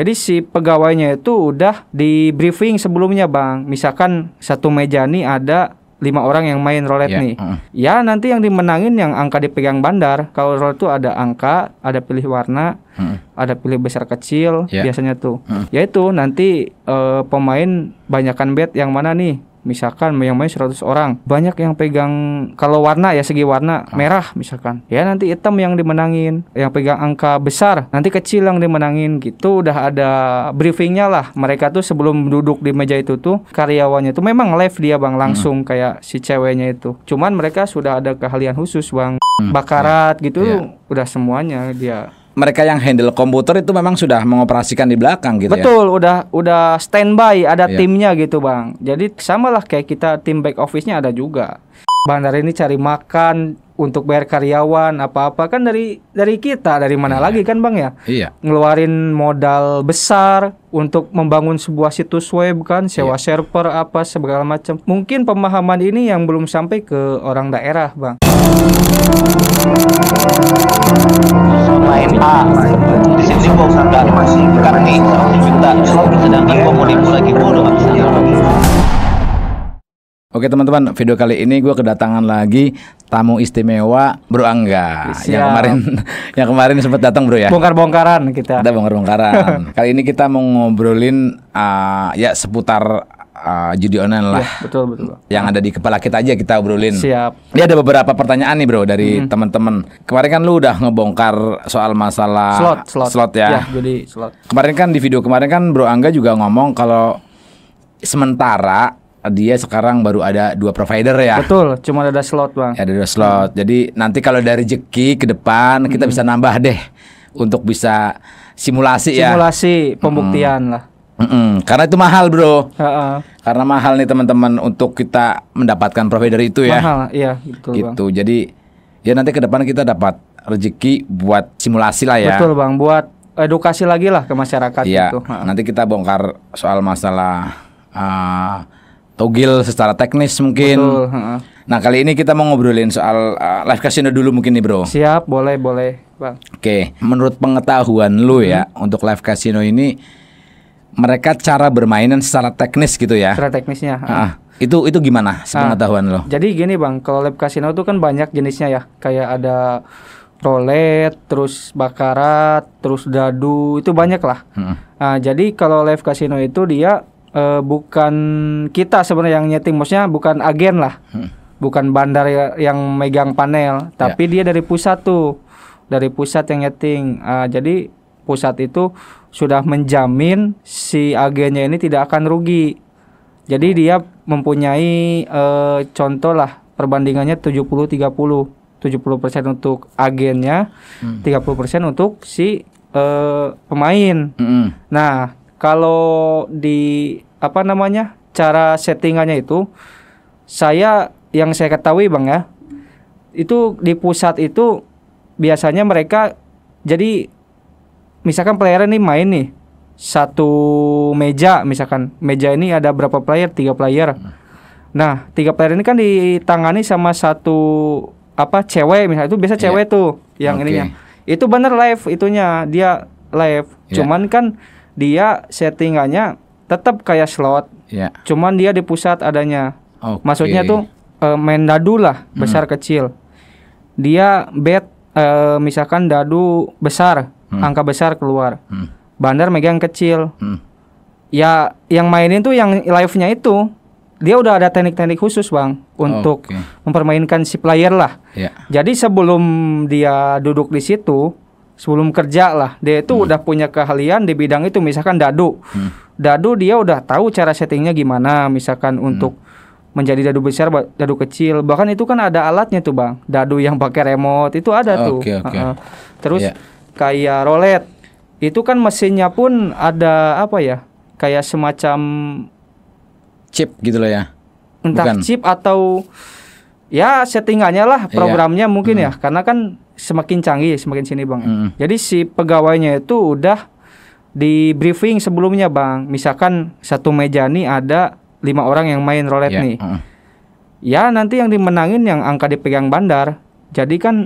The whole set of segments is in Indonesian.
Jadi si pegawainya itu udah di briefing sebelumnya bang. Misalkan satu meja nih ada lima orang yang main roulette yeah. nih. Uh. Ya nanti yang dimenangin yang angka dipegang bandar. Kalau roulette tuh ada angka, ada pilih warna, uh. ada pilih besar kecil yeah. biasanya tuh. Uh. Yaitu nanti uh, pemain banyakan bet yang mana nih misalkan yang main 100 orang banyak yang pegang kalau warna ya segi warna ah. merah misalkan ya nanti hitam yang dimenangin yang pegang angka besar nanti kecil yang dimenangin gitu udah ada briefingnya lah mereka tuh sebelum duduk di meja itu tuh karyawannya tuh memang live dia bang hmm. langsung hmm. kayak si ceweknya itu cuman mereka sudah ada keahlian khusus bang hmm. bakarat yeah. gitu yeah. udah semuanya dia mereka yang handle komputer itu memang sudah mengoperasikan di belakang gitu ya? Betul, ya. udah udah standby ada iya. timnya gitu, Bang. Jadi samalah kayak kita tim back office-nya ada juga. Bandar ini cari makan untuk bayar karyawan apa-apa kan dari dari kita, dari mana iya. lagi kan, Bang ya? Iya. Ngeluarin modal besar untuk membangun sebuah situs web kan, iya. sewa iya. server apa segala macam. Mungkin pemahaman ini yang belum sampai ke orang daerah, Bang main A di sini gua nggak karena ini sedangkan gua lagi gua Oke teman-teman, video kali ini gue kedatangan lagi tamu istimewa Bro Angga Siap. yang kemarin yang kemarin sempat datang Bro ya. Bongkar-bongkaran kita. ada bongkar-bongkaran. kali ini kita mau ngobrolin uh, ya seputar uh, judi online lah. Ya, betul betul. Yang ada di kepala kita aja kita obrolin. Siap. Ini ada beberapa pertanyaan nih bro dari hmm. teman-teman. Kemarin kan lu udah ngebongkar soal masalah slot slot, slot ya. ya Jadi slot. Kemarin kan di video kemarin kan bro Angga juga ngomong kalau sementara dia sekarang baru ada dua provider ya. Betul, cuma ada slot bang. Ya, ada dua slot. Mm-hmm. Jadi nanti kalau dari rezeki ke depan hmm. kita mm-hmm. bisa nambah deh untuk bisa simulasi, simulasi ya. Simulasi pembuktian hmm. lah. Mm-mm, karena itu mahal bro. Uh-uh. Karena mahal nih teman-teman untuk kita mendapatkan provider itu ya. Mahal, iya betul Gitu. Bang. Jadi ya nanti ke depan kita dapat rezeki buat simulasi lah ya. Betul bang, buat edukasi lagi lah ke masyarakat. Iya. Gitu. Nanti kita bongkar soal masalah uh, togil secara teknis mungkin. Betul. Uh-uh. Nah kali ini kita mau ngobrolin soal uh, live casino dulu mungkin nih bro. Siap, boleh boleh bang. Oke, menurut pengetahuan lu hmm. ya untuk live casino ini mereka cara bermainan secara teknis gitu ya. Secara teknisnya. Uh. Ah, itu itu gimana ah. sepengetahuan ah, lo? Jadi gini bang, kalau lab casino itu kan banyak jenisnya ya, kayak ada rolet, terus bakarat, terus dadu, itu banyak lah. Hmm. jadi kalau live casino itu dia uh, bukan kita sebenarnya yang nyeting, maksudnya bukan agen lah, hmm. bukan bandar ya, yang megang panel, ya. tapi yeah. dia dari pusat tuh, dari pusat yang nyeting. Uh, jadi pusat itu sudah menjamin si agennya ini tidak akan rugi. Jadi iya. dia mempunyai e, contoh lah perbandingannya 70 30. 70% untuk agennya, hmm. 30% untuk si uh, pemain. Hmm. Nah, kalau di apa namanya? cara settingannya itu saya yang saya ketahui Bang ya. Itu di pusat itu biasanya mereka jadi misalkan player ini main nih satu meja misalkan meja ini ada berapa player tiga player nah tiga player ini kan ditangani sama satu apa cewek misalnya itu biasa yeah. cewek tuh yang okay. ininya itu bener live itunya dia live yeah. cuman kan dia settingannya tetap kayak slot yeah. cuman dia di pusat adanya okay. maksudnya tuh uh, main dadu lah hmm. besar mm. kecil dia bet uh, misalkan dadu besar hmm. angka besar keluar. Hmm. Bandar megang kecil. Hmm. Ya yang mainin tuh yang live-nya itu dia udah ada teknik-teknik khusus bang untuk okay. mempermainkan si player lah. Yeah. Jadi sebelum dia duduk di situ, sebelum kerja lah, dia itu hmm. udah punya keahlian di bidang itu. Misalkan dadu, hmm. dadu dia udah tahu cara settingnya gimana. Misalkan hmm. untuk menjadi dadu besar, dadu kecil, bahkan itu kan ada alatnya tuh bang. Dadu yang pakai remote itu ada okay, tuh. Okay. Uh -uh. Terus yeah kayak rolet itu kan mesinnya pun ada apa ya kayak semacam chip gitu loh ya entah Bukan. chip atau ya settingannya lah iya. programnya iya. mungkin ya. hmm. ya karena kan semakin canggih semakin sini bang hmm. jadi si pegawainya itu udah di briefing sebelumnya bang misalkan satu meja nih ada lima orang yang main rolet yeah. nih hmm. ya nanti yang dimenangin yang angka dipegang bandar jadi kan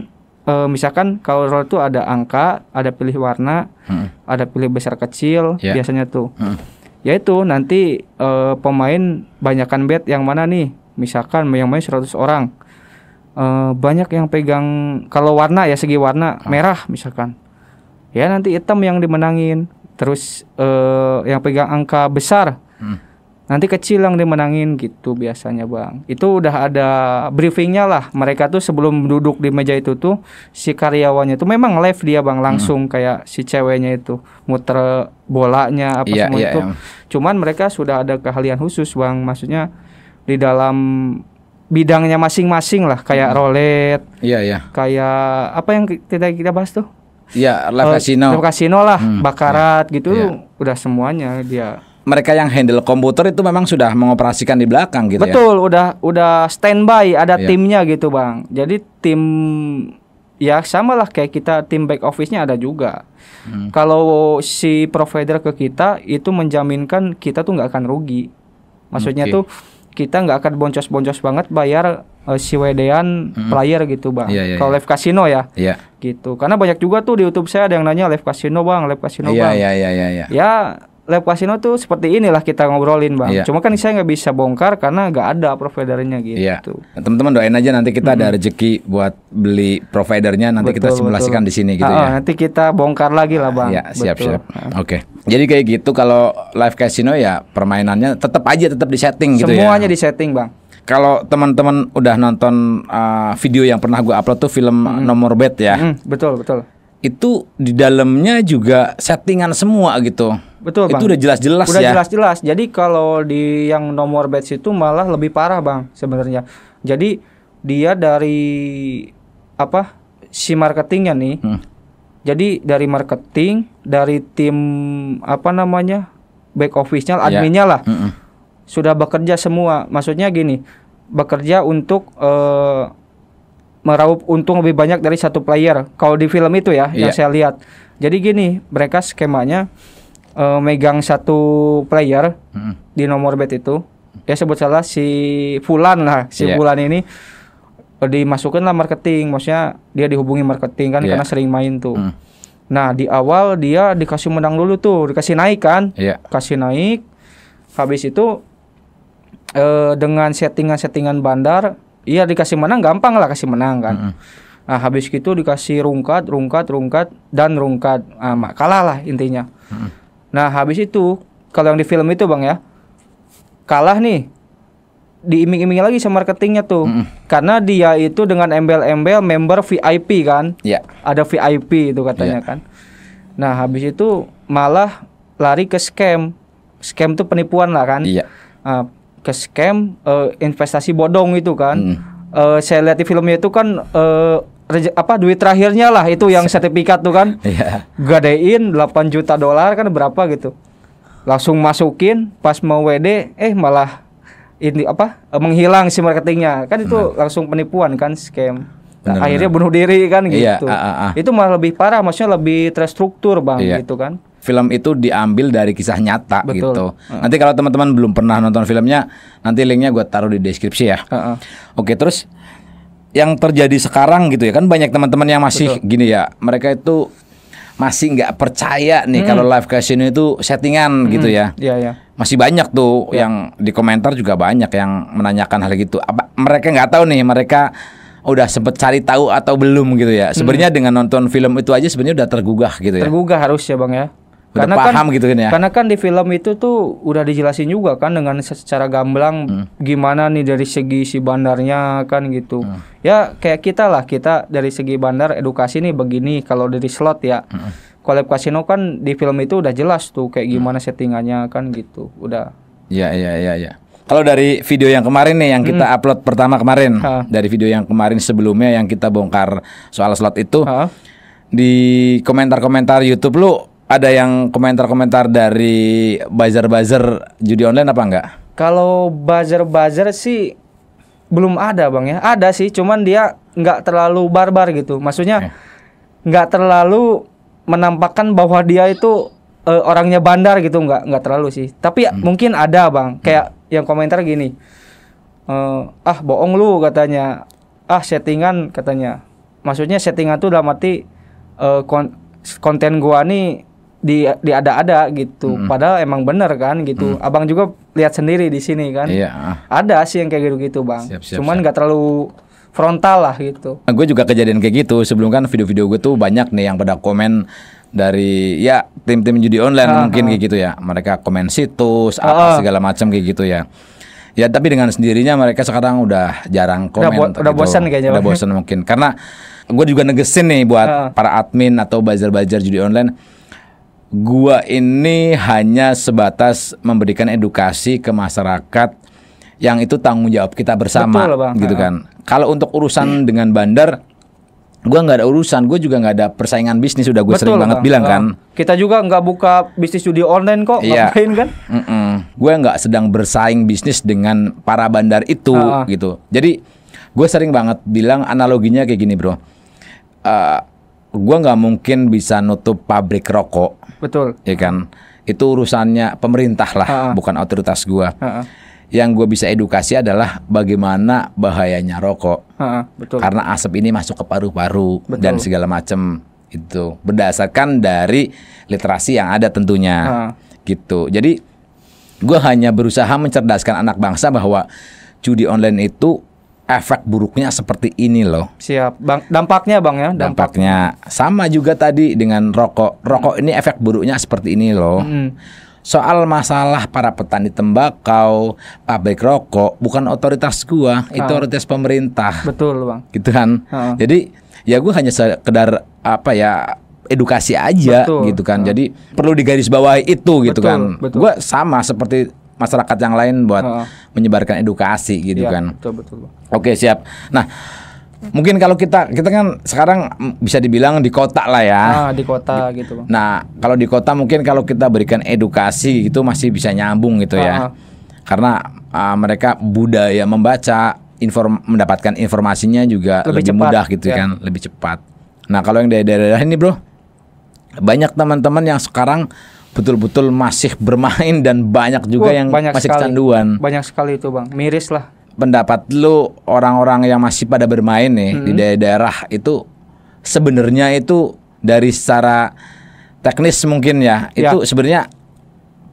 uh, misalkan kalau roll itu ada angka, ada pilih warna, hmm. ada pilih besar kecil yeah. biasanya tuh. Hmm. Yaitu nanti uh, pemain banyakkan bet yang mana nih? Misalkan yang main 100 orang. Uh, banyak yang pegang kalau warna ya segi warna hmm. merah misalkan. Ya nanti hitam yang dimenangin. Terus uh, yang pegang angka besar. Hmm nanti kecil yang dimenangin gitu biasanya bang itu udah ada briefingnya lah mereka tuh sebelum duduk di meja itu tuh si karyawannya tuh memang live dia bang langsung hmm. kayak si ceweknya itu muter bolanya apa yeah, semua yeah, itu yeah. cuman mereka sudah ada keahlian khusus bang maksudnya di dalam bidangnya masing-masing lah kayak hmm. rolet yeah, yeah. kayak apa yang kita kita bahas tuh ya yeah, live uh, eh, kasino live lah hmm. bakarat yeah, gitu yeah. udah semuanya dia mereka yang handle komputer itu memang sudah mengoperasikan di belakang gitu ya? Betul, ya. udah udah standby ada yeah. timnya gitu, Bang. Jadi tim ya samalah kayak kita tim back office-nya ada juga. Hmm. Kalau si provider ke kita itu menjaminkan kita tuh nggak akan rugi. Maksudnya okay. tuh kita nggak akan boncos-boncos banget bayar uh, si wedean hmm. player gitu, Bang. Yeah, yeah, Kalau yeah. live casino ya. Yeah. Gitu. Karena banyak juga tuh di YouTube saya ada yang nanya live casino, Bang, live casino, yeah, Bang. Iya, iya, iya, iya. Ya lab Casino tuh seperti inilah kita ngobrolin bang. Yeah. Cuma kan saya nggak bisa bongkar karena nggak ada providernya gitu. Yeah. Iya. Teman-teman doain aja nanti kita mm -hmm. ada rezeki buat beli providernya nanti betul, kita simulasikan betul. di sini gitu ah, ya. Nanti kita bongkar lagi lah bang. Ya siap siap. Ah. Oke. Okay. Jadi kayak gitu kalau live casino ya permainannya tetap aja tetap setting gitu Semuanya ya. Semuanya di setting bang kalau teman-teman udah nonton uh, video yang pernah gue upload tuh film mm -hmm. nomor bed ya. Mm Betul betul itu di dalamnya juga settingan semua gitu. Betul, Bang. Itu udah jelas-jelas ya. Udah jelas-jelas. Jadi kalau di yang nomor batch itu malah lebih parah, Bang, sebenarnya. Jadi dia dari apa? si marketingnya nih. Hmm. Jadi dari marketing, dari tim apa namanya? back office-nya, ya. adminnya yeah. lah. Mm -mm. Sudah bekerja semua. Maksudnya gini, bekerja untuk uh, meraup untung lebih banyak dari satu player. Kalau di film itu ya yeah. yang iya. saya lihat. Jadi gini, mereka skemanya uh, megang satu player hmm. di nomor bet itu. Ya sebut salah si Fulan lah, si yeah. Fulan ini eh, dimasukin lah marketing, maksudnya dia dihubungi marketing kan yeah. karena sering main tuh. mm. Nah di awal dia dikasih menang dulu tuh, dikasih naik kan, yeah. kasih naik. Habis itu eh, dengan settingan-settingan bandar Iya dikasih menang gampang lah kasih menang kan. Mm -hmm. Nah habis gitu dikasih rungkat, rungkat, rungkat dan rungkat. Nah, kalah lah intinya. Mm -hmm. Nah habis itu kalau yang di film itu bang ya kalah nih diiming-imingi lagi sama marketingnya tuh mm karena dia itu dengan embel-embel member VIP kan yeah. ada VIP itu katanya yeah. kan nah habis itu malah lari ke scam scam tuh penipuan lah kan iya yeah. Uh, ke scam uh, investasi bodong itu kan. Hmm. Uh, saya lihat di filmnya itu kan uh, apa duit terakhirnya lah itu yang iya. sertifikat tuh kan yeah. gadein 8 juta dolar kan berapa gitu langsung masukin pas mau WD eh malah ini apa menghilang si marketingnya kan itu hmm. langsung penipuan kan scam nah, akhirnya bunuh diri kan iya, gitu Yeah, a, ah, a, ah. a. itu malah lebih parah maksudnya lebih terstruktur bang yeah. gitu kan film itu diambil dari kisah nyata Betul. gitu. Uh. Nanti kalau teman-teman belum pernah nonton filmnya, nanti linknya gue taruh di deskripsi ya. Uh -uh. Oke, terus yang terjadi sekarang gitu ya kan banyak teman-teman yang masih Betul. gini ya, mereka itu masih nggak percaya nih hmm. kalau live casino itu settingan hmm. gitu ya. Iya, iya. Masih banyak tuh yeah. yang di komentar juga banyak yang menanyakan hal gitu. Apa mereka nggak tahu nih mereka udah sempet cari tahu atau belum gitu ya. Hmm. Sebenarnya hmm. dengan nonton film itu aja sebenarnya udah tergugah gitu ya. Tergugah harus ya Bang ya. Udah karena kan paham kan, gitu kan ya. Karena kan di film itu tuh udah dijelasin juga kan dengan secara gamblang hmm. gimana nih dari segi si bandarnya kan gitu. Hmm. Ya kayak kita lah kita dari segi bandar edukasi nih begini kalau dari slot ya. Hmm. Kolab Casino kan di film itu udah jelas tuh kayak hmm. gimana hmm. settingannya kan gitu. Udah. Iya iya iya iya. Kalau dari video yang kemarin nih yang hmm. kita hmm. upload pertama kemarin ha. dari video yang kemarin sebelumnya yang kita bongkar soal slot itu ha. di komentar-komentar YouTube lu ada yang komentar-komentar dari buzzer-buzzer judi online apa enggak? Kalau buzzer-buzzer sih belum ada bang ya. Ada sih, cuman dia nggak terlalu barbar gitu. Maksudnya nggak eh. terlalu menampakkan bahwa dia itu uh, orangnya bandar gitu, nggak nggak terlalu sih. Tapi ya hmm. mungkin ada bang, hmm. kayak hmm. yang komentar gini, uh, ah bohong lu katanya, ah settingan katanya. Maksudnya settingan tuh udah mati. uh, eh, kon konten gua nih di di ada gitu. Hmm. Padahal emang bener kan gitu. Hmm. Abang juga lihat sendiri di sini kan. Iya. Ada sih yang kayak gitu-gitu, Bang. Siap, siap, Cuman nggak terlalu frontal lah gitu. Nah, gue juga kejadian kayak gitu. Sebelum kan video-video gue tuh banyak nih yang pada komen dari ya tim-tim judi online uh, mungkin ah. kayak gitu ya. Mereka komen situs uh, apa segala macam kayak gitu ya. Ya tapi dengan sendirinya mereka sekarang udah jarang komen. Udah, gitu. udah bosan kayaknya. Udah bosan mungkin karena gue juga negesin nih buat uh. para admin atau buzzer-buzzer judi online gua ini hanya sebatas memberikan edukasi ke masyarakat yang itu tanggung jawab kita bersama Betul, bang. gitu kan. Kalau untuk urusan hmm. dengan bandar gua nggak ada urusan gue juga nggak ada persaingan bisnis sudah gue sering banget bang. bilang kan kita juga nggak buka bisnis judi online kok ya. ngapain kan gue nggak sedang bersaing bisnis dengan para bandar itu gitu jadi gue sering banget bilang analoginya kayak gini bro uh, eh, gue nggak mungkin bisa nutup pabrik rokok Betul. Ya kan? Itu urusannya pemerintah lah, uh -uh. bukan otoritas gua. Uh -uh. Yang gua bisa edukasi adalah bagaimana bahayanya rokok. Uh -uh. Betul. Karena asap ini masuk ke paru-paru dan segala macam itu berdasarkan dari literasi yang ada tentunya. Uh. Gitu. Jadi gua hanya berusaha mencerdaskan anak bangsa bahwa judi online itu efek buruknya seperti ini loh. Siap, bang. Dampaknya bang ya. Dampaknya. sama juga tadi dengan rokok. Rokok ini efek buruknya seperti ini loh. Hmm. Soal masalah para petani tembakau, pabrik rokok, bukan otoritas gua, itu ah. otoritas pemerintah. Betul bang. Gitu kan. Ah. Jadi ya gua hanya sekedar apa ya edukasi aja betul. gitu kan. Ah. Jadi perlu digarisbawahi itu gitu kan. Betul. Gua sama seperti masyarakat yang lain buat uh. menyebarkan edukasi gitu ya, kan. Betul betul. Oke siap. Nah mungkin kalau kita kita kan sekarang bisa dibilang di kota lah ya. Ah, di kota gitu. Nah kalau di kota mungkin kalau kita berikan edukasi gitu masih bisa nyambung gitu ya. Karena uh, mereka budaya membaca, inform mendapatkan informasinya juga lebih, lebih cepat, mudah gitu ya. kan, lebih cepat. Nah kalau yang dari daerah ini bro, banyak teman-teman yang sekarang betul-betul masih bermain dan banyak juga Wah, oh, yang banyak masih sekali. kecanduan. Banyak sekali itu, Bang. Miris lah. Pendapat lu orang-orang yang masih pada bermain nih hmm. di daerah-daerah itu sebenarnya itu dari secara teknis mungkin ya, ya. itu sebenarnya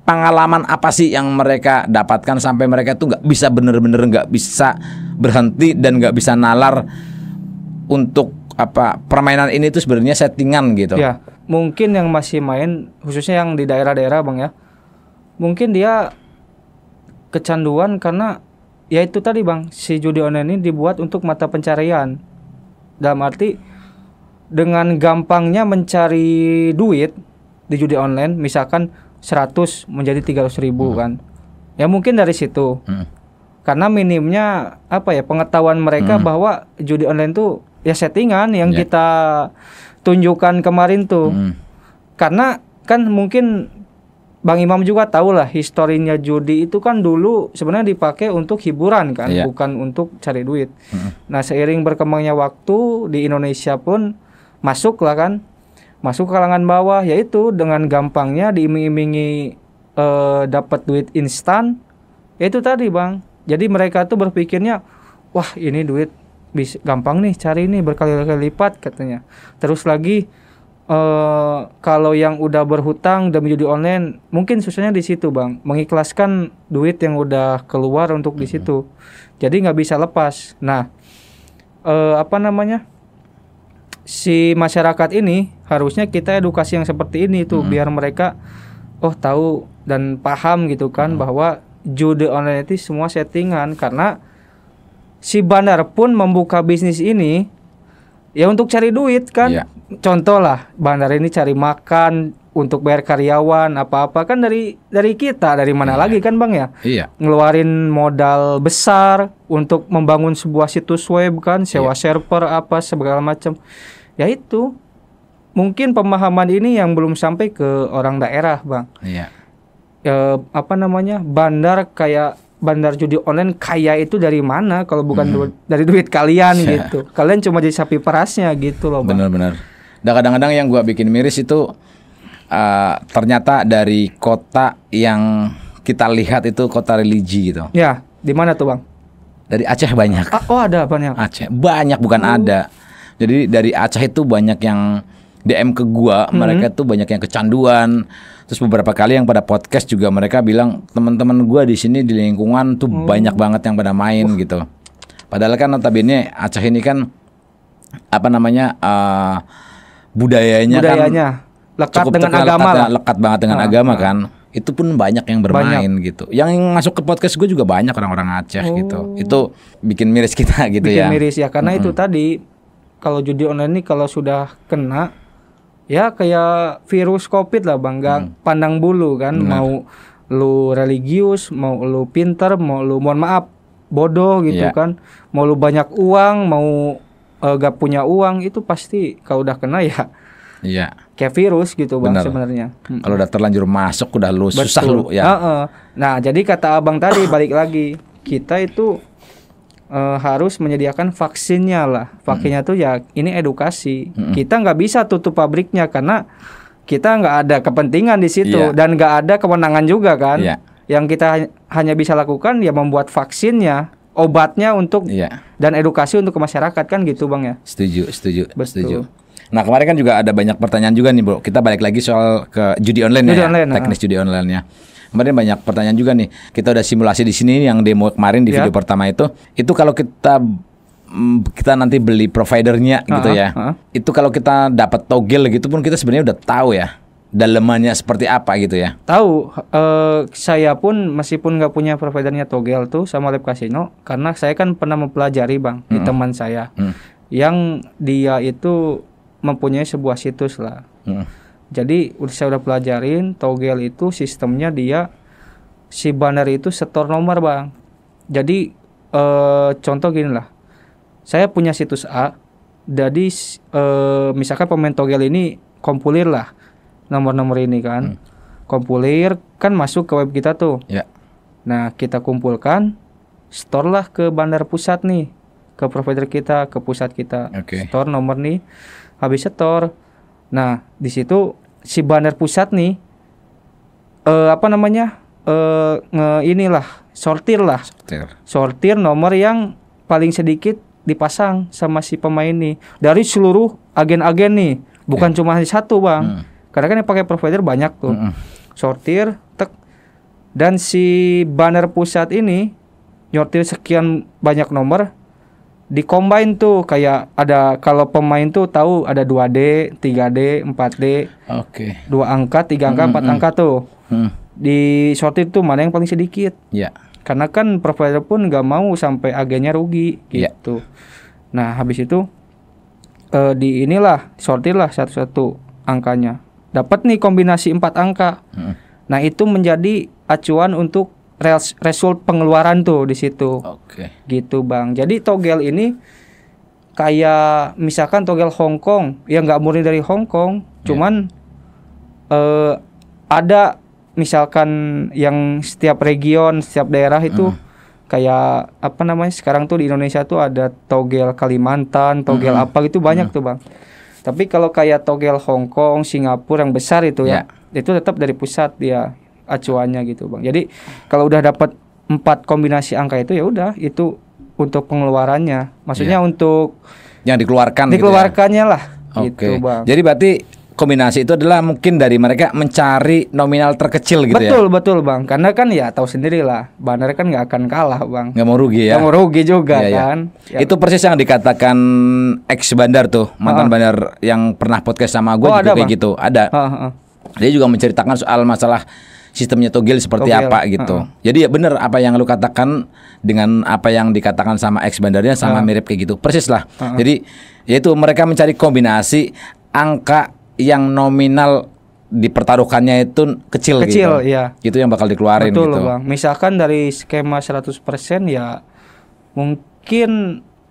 pengalaman apa sih yang mereka dapatkan sampai mereka tuh nggak bisa bener-bener nggak -bener bisa berhenti dan nggak bisa nalar untuk apa permainan ini tuh sebenarnya settingan gitu. Ya mungkin yang masih main khususnya yang di daerah-daerah bang ya mungkin dia kecanduan karena ya itu tadi bang si judi online ini dibuat untuk mata pencarian dalam arti dengan gampangnya mencari duit di judi online misalkan 100 menjadi 300 ribu hmm. kan ya mungkin dari situ hmm. karena minimnya apa ya pengetahuan mereka hmm. bahwa judi online tuh ya settingan yang yeah. kita tunjukkan kemarin tuh. Hmm. Karena kan mungkin Bang Imam juga tahu lah historinya judi itu kan dulu sebenarnya dipakai untuk hiburan kan, yeah. bukan untuk cari duit. Mm. Nah seiring berkembangnya waktu di Indonesia pun masuk lah kan, masuk ke kalangan bawah yaitu dengan gampangnya diiming-imingi eh, dapat duit instan, itu tadi bang. Jadi mereka tuh berpikirnya, wah ini duit bisa gampang nih cari ini berkali-kali lipat katanya terus lagi Uh, kalau yang udah berhutang dan menjadi online, mungkin susahnya di situ, bang. Mengikhlaskan duit yang udah keluar untuk di hmm. situ, mm-hmm. jadi nggak bisa lepas. Nah, uh, apa namanya? Si masyarakat ini harusnya kita edukasi yang seperti ini tuh, mm-hmm. biar mereka oh tahu dan paham gitu kan mm-hmm. bahwa jude online itu semua settingan karena si bandar pun membuka bisnis ini ya untuk cari duit kan. Yeah. Contoh lah bandar ini cari makan untuk bayar karyawan apa-apa kan dari dari kita dari mana yeah. lagi kan bang ya? Iya. Yeah. Ngeluarin modal besar untuk membangun sebuah situs web kan sewa yeah. server apa segala macam. Ya itu mungkin pemahaman ini yang belum sampai ke orang daerah bang. Iya. Yeah. E, apa namanya bandar kayak bandar judi online kaya itu dari mana kalau bukan hmm. Du dari duit kalian yeah. gitu. Kalian cuma jadi sapi perasnya gitu loh. Benar-benar. Dan kadang-kadang yang gua bikin miris itu uh, ternyata dari kota yang kita lihat itu kota religi gitu. Ya, di mana tuh bang? Dari Aceh banyak. A ah, oh ada banyak. Aceh banyak bukan uh. ada. Jadi dari Aceh itu banyak yang DM ke gua, -hmm. mereka tuh banyak yang kecanduan Terus beberapa kali yang pada podcast juga mereka bilang teman-teman gue di sini di lingkungan tuh hmm. banyak banget yang pada main uh. gitu. Padahal kan notabene Aceh ini kan apa namanya uh, eh, budayanya, budayanya kan lekat cukup dengan agama lekat, lekat banget dengan nah, agama nah. kan. Itu pun banyak yang bermain banyak. gitu. Yang masuk ke podcast gue juga banyak orang-orang Aceh gitu. oh. gitu. Itu bikin miris kita gitu bikin ya. Bikin miris ya karena mm -hmm. itu tadi kalau judi online ini kalau sudah kena ya kayak virus covid lah bang gak hmm. pandang bulu kan mau lu religius mau lu pinter mau lu mohon maaf bodoh gitu yeah. kan mau lu banyak uang mau uh, eh, gak punya uang itu pasti kau udah kena ya Iya. Kayak virus gitu bang sebenarnya. Hmm. Kalau udah terlanjur masuk udah lu Betul. susah lu ya. Uh -uh. Nah jadi kata abang tadi balik lagi kita itu uh, harus menyediakan vaksinnya lah. Vaksinnya hmm. tuh ya ini edukasi. Hmm. Kita nggak bisa tutup pabriknya karena kita nggak ada kepentingan di situ yeah. dan nggak ada kewenangan juga kan. Yeah. Yang kita hanya bisa lakukan ya membuat vaksinnya, obatnya untuk yeah. dan edukasi untuk masyarakat kan gitu bang ya. Setuju, setuju, Betul. setuju. Nah kemarin kan juga ada banyak pertanyaan juga nih bro. Kita balik lagi soal ke judi online ya, ya online, teknis uh. judi online ya. Kemarin banyak pertanyaan juga nih. Kita udah simulasi di sini yang demo kemarin di yeah. video pertama itu. Itu kalau kita mm, kita nanti beli providernya uh-huh, gitu ya. Uh-huh. Itu kalau kita dapat togel gitu pun kita sebenarnya udah tahu ya dalemannya seperti apa gitu ya. Tahu uh, saya pun meskipun nggak punya providernya togel tuh sama Lab Casino karena saya kan pernah mempelajari Bang mm-hmm. di teman saya. Mm. Yang dia itu mempunyai sebuah situs lah. Mm jadi saya udah pelajarin togel itu sistemnya dia si bandar itu setor nomor bang jadi e, contoh gini lah saya punya situs A jadi e, misalkan pemain togel ini kompulir lah nomor-nomor ini kan hmm. kompulir kan masuk ke web kita tuh ya. nah kita kumpulkan store lah ke bandar pusat nih ke provider kita ke pusat kita okay. store nomor nih habis setor nah di situ si banner Pusat nih uh, apa namanya? Uh, inilah sortir lah. Sortir. Sortir nomor yang paling sedikit dipasang sama si pemain nih dari seluruh agen-agen nih, bukan yeah. cuma satu, Bang. Mm. Karena kan yang pakai provider banyak tuh. Mm Sortir tek dan si banner Pusat ini nyortir sekian banyak nomor di combine tuh kayak ada kalau pemain tuh tahu ada 2D, 3D, 4D. Oke. Okay. Dua angka, tiga angka, empat hmm, empat hmm. angka tuh. Mm. Di sortir tuh mana yang paling sedikit? Ya. Yeah. Karena kan provider pun nggak mau sampai agennya rugi ya. gitu. Yeah. Nah, habis itu uh, di inilah sortirlah satu-satu angkanya. Dapat nih kombinasi empat angka. Mm. Nah, itu menjadi acuan untuk result pengeluaran tuh di situ. Oke. Okay. Gitu bang. Jadi togel ini kayak misalkan togel Hong Kong, ya nggak murni dari Hong Kong, yeah. cuman eh, ada misalkan yang setiap region, setiap daerah itu. Uh kayak apa namanya sekarang tuh di Indonesia tuh ada togel Kalimantan, togel mm apa gitu banyak mm tuh bang. Tapi kalau kayak togel Hong Kong, Singapura yang besar itu yeah. ya, itu tetap dari pusat dia acuannya gitu bang jadi kalau udah dapat empat kombinasi angka itu ya udah itu untuk pengeluarannya maksudnya yeah. untuk yang dikeluarkan dikeluarkannya gitu ya? lah okay. gitu bang jadi berarti kombinasi itu adalah mungkin dari mereka mencari nominal terkecil gitu betul, ya. Betul betul bang, karena kan ya tahu sendiri lah, bandar kan nggak akan kalah bang. Nggak mau rugi ya. Nggak mau rugi juga iya, iya. kan. Iya. Itu persis yang dikatakan ex Bandar tuh mantan uh -huh. Bandar yang pernah podcast sama gue oh, juga ada, kayak bang? gitu, ada. Uh -huh. Dia juga menceritakan soal masalah sistemnya togel seperti togel. apa gitu. Uh -huh. Jadi ya benar apa yang lu katakan dengan apa yang dikatakan sama ex bandarnya sama uh -huh. mirip kayak gitu. Persis lah. Uh -huh. Jadi yaitu mereka mencari kombinasi angka yang nominal dipertaruhkannya itu kecil, gitu. kecil gitu. Iya. Itu yang bakal dikeluarin Betul, gitu. Betul, bang. Misalkan dari skema 100% ya mungkin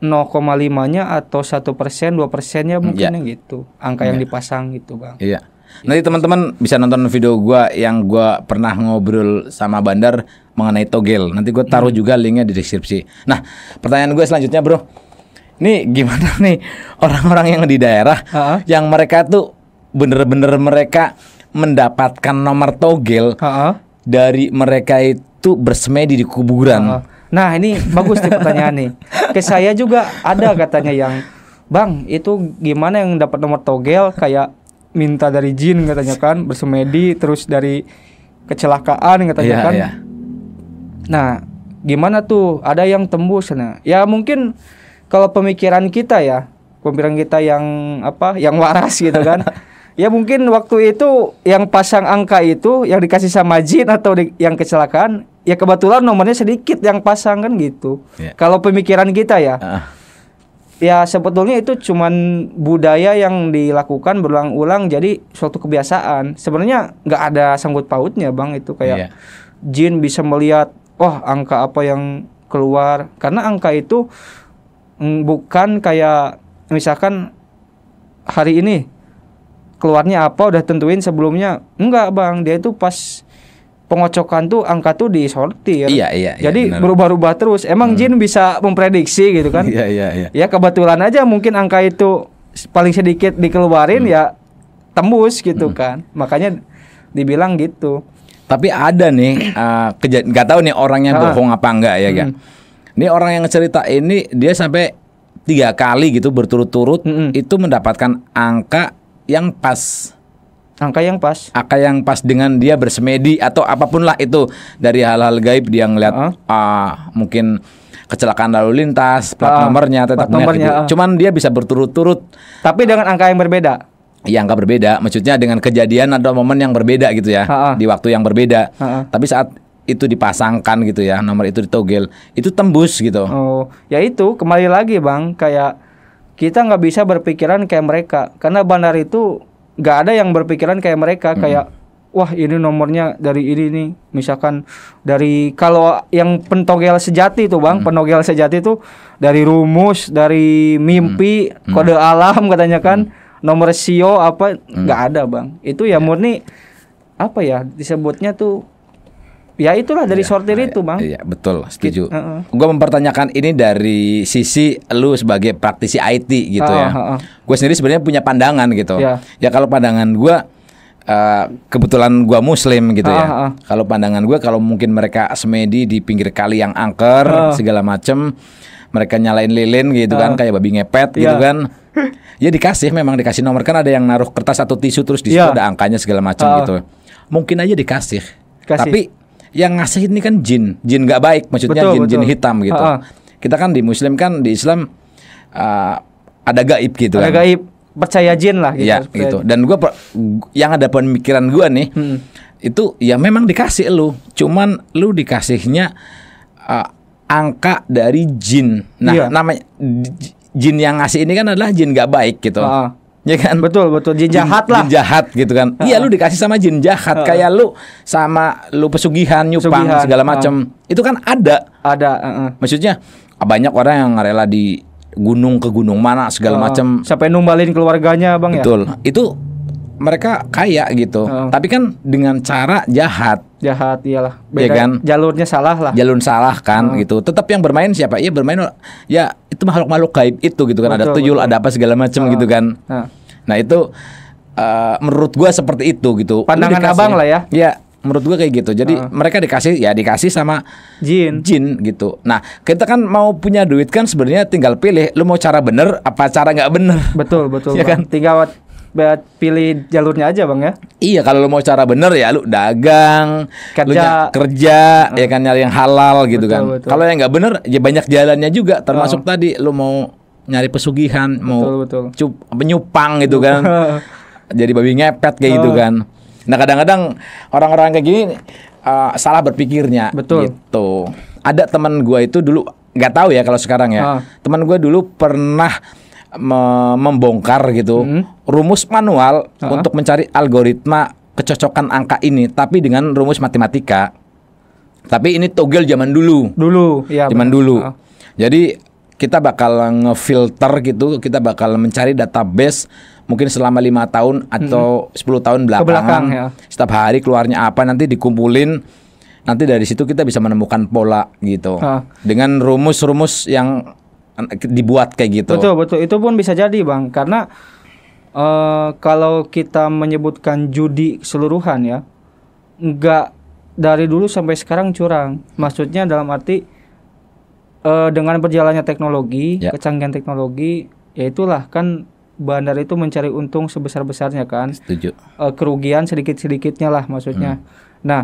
0,5-nya atau 1%, 2%-nya hmm, mungkin yeah. gitu. Angka yeah. yang ya. dipasang gitu, Bang. Iya. Yeah. Nanti iya, teman-teman bisa nonton video gua yang gua pernah ngobrol sama Bandar mengenai togel. Nanti gua taruh hmm. juga linknya di deskripsi. Nah, pertanyaan gue selanjutnya, Bro. ini gimana nih orang-orang yang di daerah uh -huh. yang mereka tuh bener-bener mereka mendapatkan nomor togel uh -huh. dari mereka itu bersemedi di kuburan. Uh -huh. Nah, ini bagus nih pertanyaan nih. Ke saya juga ada katanya yang Bang, itu gimana yang dapat nomor togel kayak minta dari jin katanya kan bersemedi terus dari kecelakaan katanya yeah, kan yeah. nah gimana tuh ada yang tembus nah ya mungkin kalau pemikiran kita ya pemikiran kita yang apa yang waras gitu kan ya mungkin waktu itu yang pasang angka itu yang dikasih sama jin atau di, yang kecelakaan ya kebetulan nomornya sedikit yang pasang kan gitu yeah. kalau pemikiran kita ya uh ya sebetulnya itu cuman budaya yang dilakukan berulang-ulang jadi suatu kebiasaan sebenarnya nggak ada sangkut pautnya bang itu kayak yeah. jin bisa melihat wah angka apa yang keluar karena angka itu mm, bukan kayak misalkan hari ini keluarnya apa udah tentuin sebelumnya enggak bang dia itu pas pengocokan tuh angka tuh disortir. Iya iya. iya Jadi berubah-ubah terus. Emang hmm. jin bisa memprediksi gitu kan? Iya iya iya. Ya kebetulan aja mungkin angka itu paling sedikit dikeluarin hmm. ya tembus gitu hmm. kan. Makanya dibilang gitu. Tapi ada nih uh, eh, kejadian nggak tahu nih orangnya ah. bohong apa enggak ya hmm. kan. Ini orang yang cerita ini dia sampai tiga kali gitu berturut-turut hmm. itu mendapatkan angka yang pas angka yang pas angka yang pas dengan dia bersemedi atau apapun lah itu dari hal-hal gaib dia ngeliat uh Uh, mungkin kecelakaan lalu lintas plat uh, nomornya tetap plat nomornya, uh. cuman dia bisa berturut-turut tapi dengan angka yang berbeda Iya angka berbeda, maksudnya dengan kejadian atau momen yang berbeda gitu ya, uh. di waktu yang berbeda. uh. Tapi saat itu dipasangkan gitu ya, nomor itu ditogel, itu tembus gitu. Oh, ya itu kembali lagi bang, kayak kita nggak bisa berpikiran kayak mereka, karena bandar itu nggak ada yang berpikiran kayak mereka hmm. kayak wah ini nomornya dari ini nih misalkan dari kalau yang pentogel sejati tuh bang hmm. pentogel sejati tuh dari rumus dari mimpi hmm. kode alam katanya kan hmm. nomor sio apa mm. nggak hmm. ada bang itu ya iya. murni apa ya disebutnya tuh Ya itulah dari ya, sortir ya, itu, Bang. Iya, betul, setuju. uh, uh. Gue mempertanyakan ini dari sisi lu sebagai praktisi IT gitu uh, ya. Uh, uh. Gue sendiri sebenarnya punya pandangan gitu. Yeah. Ya kalau pandangan gue uh, kebetulan gue muslim gitu ya. Uh, ya. Kalau pandangan gue kalau mungkin mereka semedi di pinggir kali yang angker uh. segala macem mereka nyalain lilin gitu uh. kan kayak babi ngepet yeah. gitu iya. kan ya dikasih memang dikasih nomor kan ada yang naruh kertas atau tisu terus di situ yeah. ada angkanya segala macam uh. gitu mungkin aja dikasih Kasih. tapi yang ngasih ini kan jin, jin gak baik, maksudnya betul, jin betul. jin hitam gitu. Ha -ha. Kita kan di Muslim kan di Islam uh, ada gaib gitu ada kan. Ada gaib, percaya jin lah gitu. Ya gitu. Dan gue yang ada pemikiran gue nih hmm. itu ya memang dikasih lu, cuman lu dikasihnya uh, angka dari jin. Nah iya. namanya jin yang ngasih ini kan adalah jin gak baik gitu. Ha -ha. Ya kan? Betul, betul. Jin jahat jin, lah. Jin jahat gitu kan. Iya, lu dikasih sama jin jahat kayak lu sama lu pesugihan, nyupang pesugihan, segala macam. Itu kan ada. Ada, uh-uh. Maksudnya banyak orang yang rela di gunung ke gunung mana segala macam. Sampai numbalin keluarganya, Bang betul. ya. Betul. Itu mereka kaya gitu. Uh. Tapi kan dengan cara jahat. Jahat iyalah. Ya Beda, ya kan? Jalurnya salah lah. Jalur salah kan uh. gitu. Tetap yang bermain siapa? Iya bermain ya itu makhluk-makhluk gaib itu gitu kan. Betul, ada tuyul, betul. ada apa segala macam uh. gitu oh. kan. Uh. Nah, itu uh, menurut gua seperti itu gitu. Pandangan Abang lah ya. Iya. Menurut gua kayak gitu. Jadi uh. mereka dikasih ya dikasih sama jin. Jin gitu. Nah, kita kan mau punya duit kan sebenarnya tinggal pilih lu mau cara bener apa cara nggak bener. Betul, betul. ya kan? Tinggal pilih jalurnya aja bang ya iya kalau lo mau cara bener ya lu dagang kerja lu kerja hmm. ya kan nyari yang halal gitu betul, kan kalau yang nggak bener ya banyak jalannya juga oh. termasuk oh. tadi lo mau nyari pesugihan betul, mau betul. cup penyupang gitu kan jadi babi ngepet kayak gitu oh. gitu kan nah kadang-kadang orang-orang kayak gini uh, salah berpikirnya betul gitu ada teman gue itu dulu nggak tahu ya kalau sekarang ya oh. teman gue dulu pernah me membongkar gitu hmm. rumus manual uh -huh. untuk mencari algoritma kecocokan angka ini tapi dengan rumus matematika. Tapi ini togel zaman dulu. Dulu, ya. Zaman bener. dulu. Uh. Jadi kita bakal ngefilter gitu, kita bakal mencari database mungkin selama lima tahun atau hmm. sepuluh hmm. tahun belakangan. Belakang, ya. Setiap hari keluarnya apa nanti dikumpulin nanti dari situ kita bisa menemukan pola gitu. Ah. Dengan rumus-rumus yang dibuat kayak gitu. Betul betul itu pun bisa jadi bang karena uh, kalau kita menyebutkan judi keseluruhan ya nggak dari dulu sampai sekarang curang maksudnya dalam arti uh, dengan berjalannya teknologi ya. kecanggihan teknologi ya itulah kan bandar itu mencari untung sebesar besarnya kan Setuju. Uh, kerugian sedikit sedikitnya lah maksudnya hmm. nah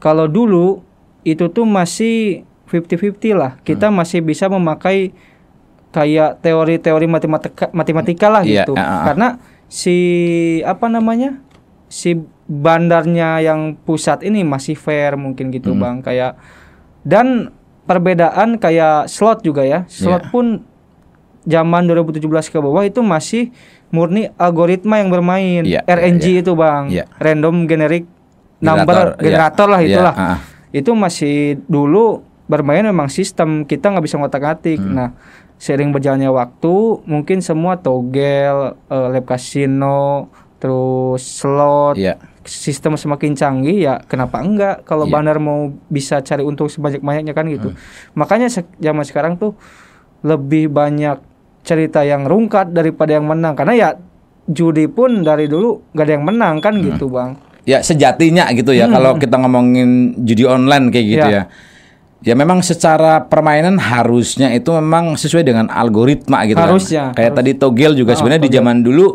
kalau dulu itu tuh masih 50-50 lah kita hmm. masih bisa memakai kayak teori-teori matematika matematika lah yeah, gitu. Uh, uh. Karena si apa namanya? si bandarnya yang pusat ini masih fair mungkin gitu, mm. Bang. Kayak dan perbedaan kayak slot juga ya. Slot yeah. pun zaman 2017 ke bawah itu masih murni algoritma yang bermain. Yeah, iya, RNG yeah, itu, Bang. Yeah. Random generic number generator, iya. generator yeah. lah itulah. Yeah, iya, uh. Itu masih dulu bermain memang sistem kita nggak bisa ngotak-atik. Hmm. Nah, sering berjalannya waktu mungkin semua togel, uh, lab kasino, terus slot, yeah. sistem semakin canggih ya kenapa enggak kalau yeah. bandar mau bisa cari untung sebanyak-banyaknya kan gitu. mm. Makanya se zaman sekarang tuh lebih banyak cerita yang rungkat daripada yang menang karena ya judi pun dari dulu gak ada yang menang kan mm. gitu, Bang. Ya sejatinya gitu ya mm. kalau hmm. kita ngomongin judi online kayak gitu yeah. ya, ya ya memang secara permainan harusnya itu memang sesuai dengan algoritma gitu kan. harusnya, kan. Kayak harus. tadi togel juga oh, sebenarnya di zaman dulu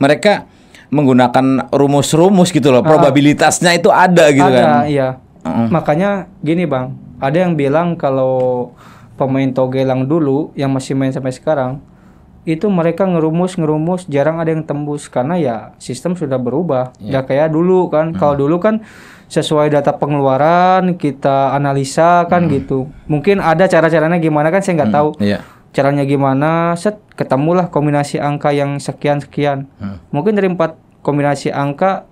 mereka menggunakan rumus-rumus gitu loh, uh, probabilitasnya itu ada gitu ada, kan. Ada, iya. Uh-uh. Makanya gini, Bang. Ada yang bilang kalau pemain togel yang dulu yang masih main sampai sekarang itu mereka ngerumus-ngerumus jarang ada yang tembus karena ya sistem sudah berubah. Yeah. Gak kayak dulu kan. Hmm. Kalau dulu kan sesuai data pengeluaran kita analisa kan hmm. gitu. Mungkin ada cara-caranya gimana kan saya nggak hmm. tahu. yeah. Caranya gimana? Set ketemulah kombinasi angka yang sekian-sekian. Hmm. Mungkin dari empat kombinasi angka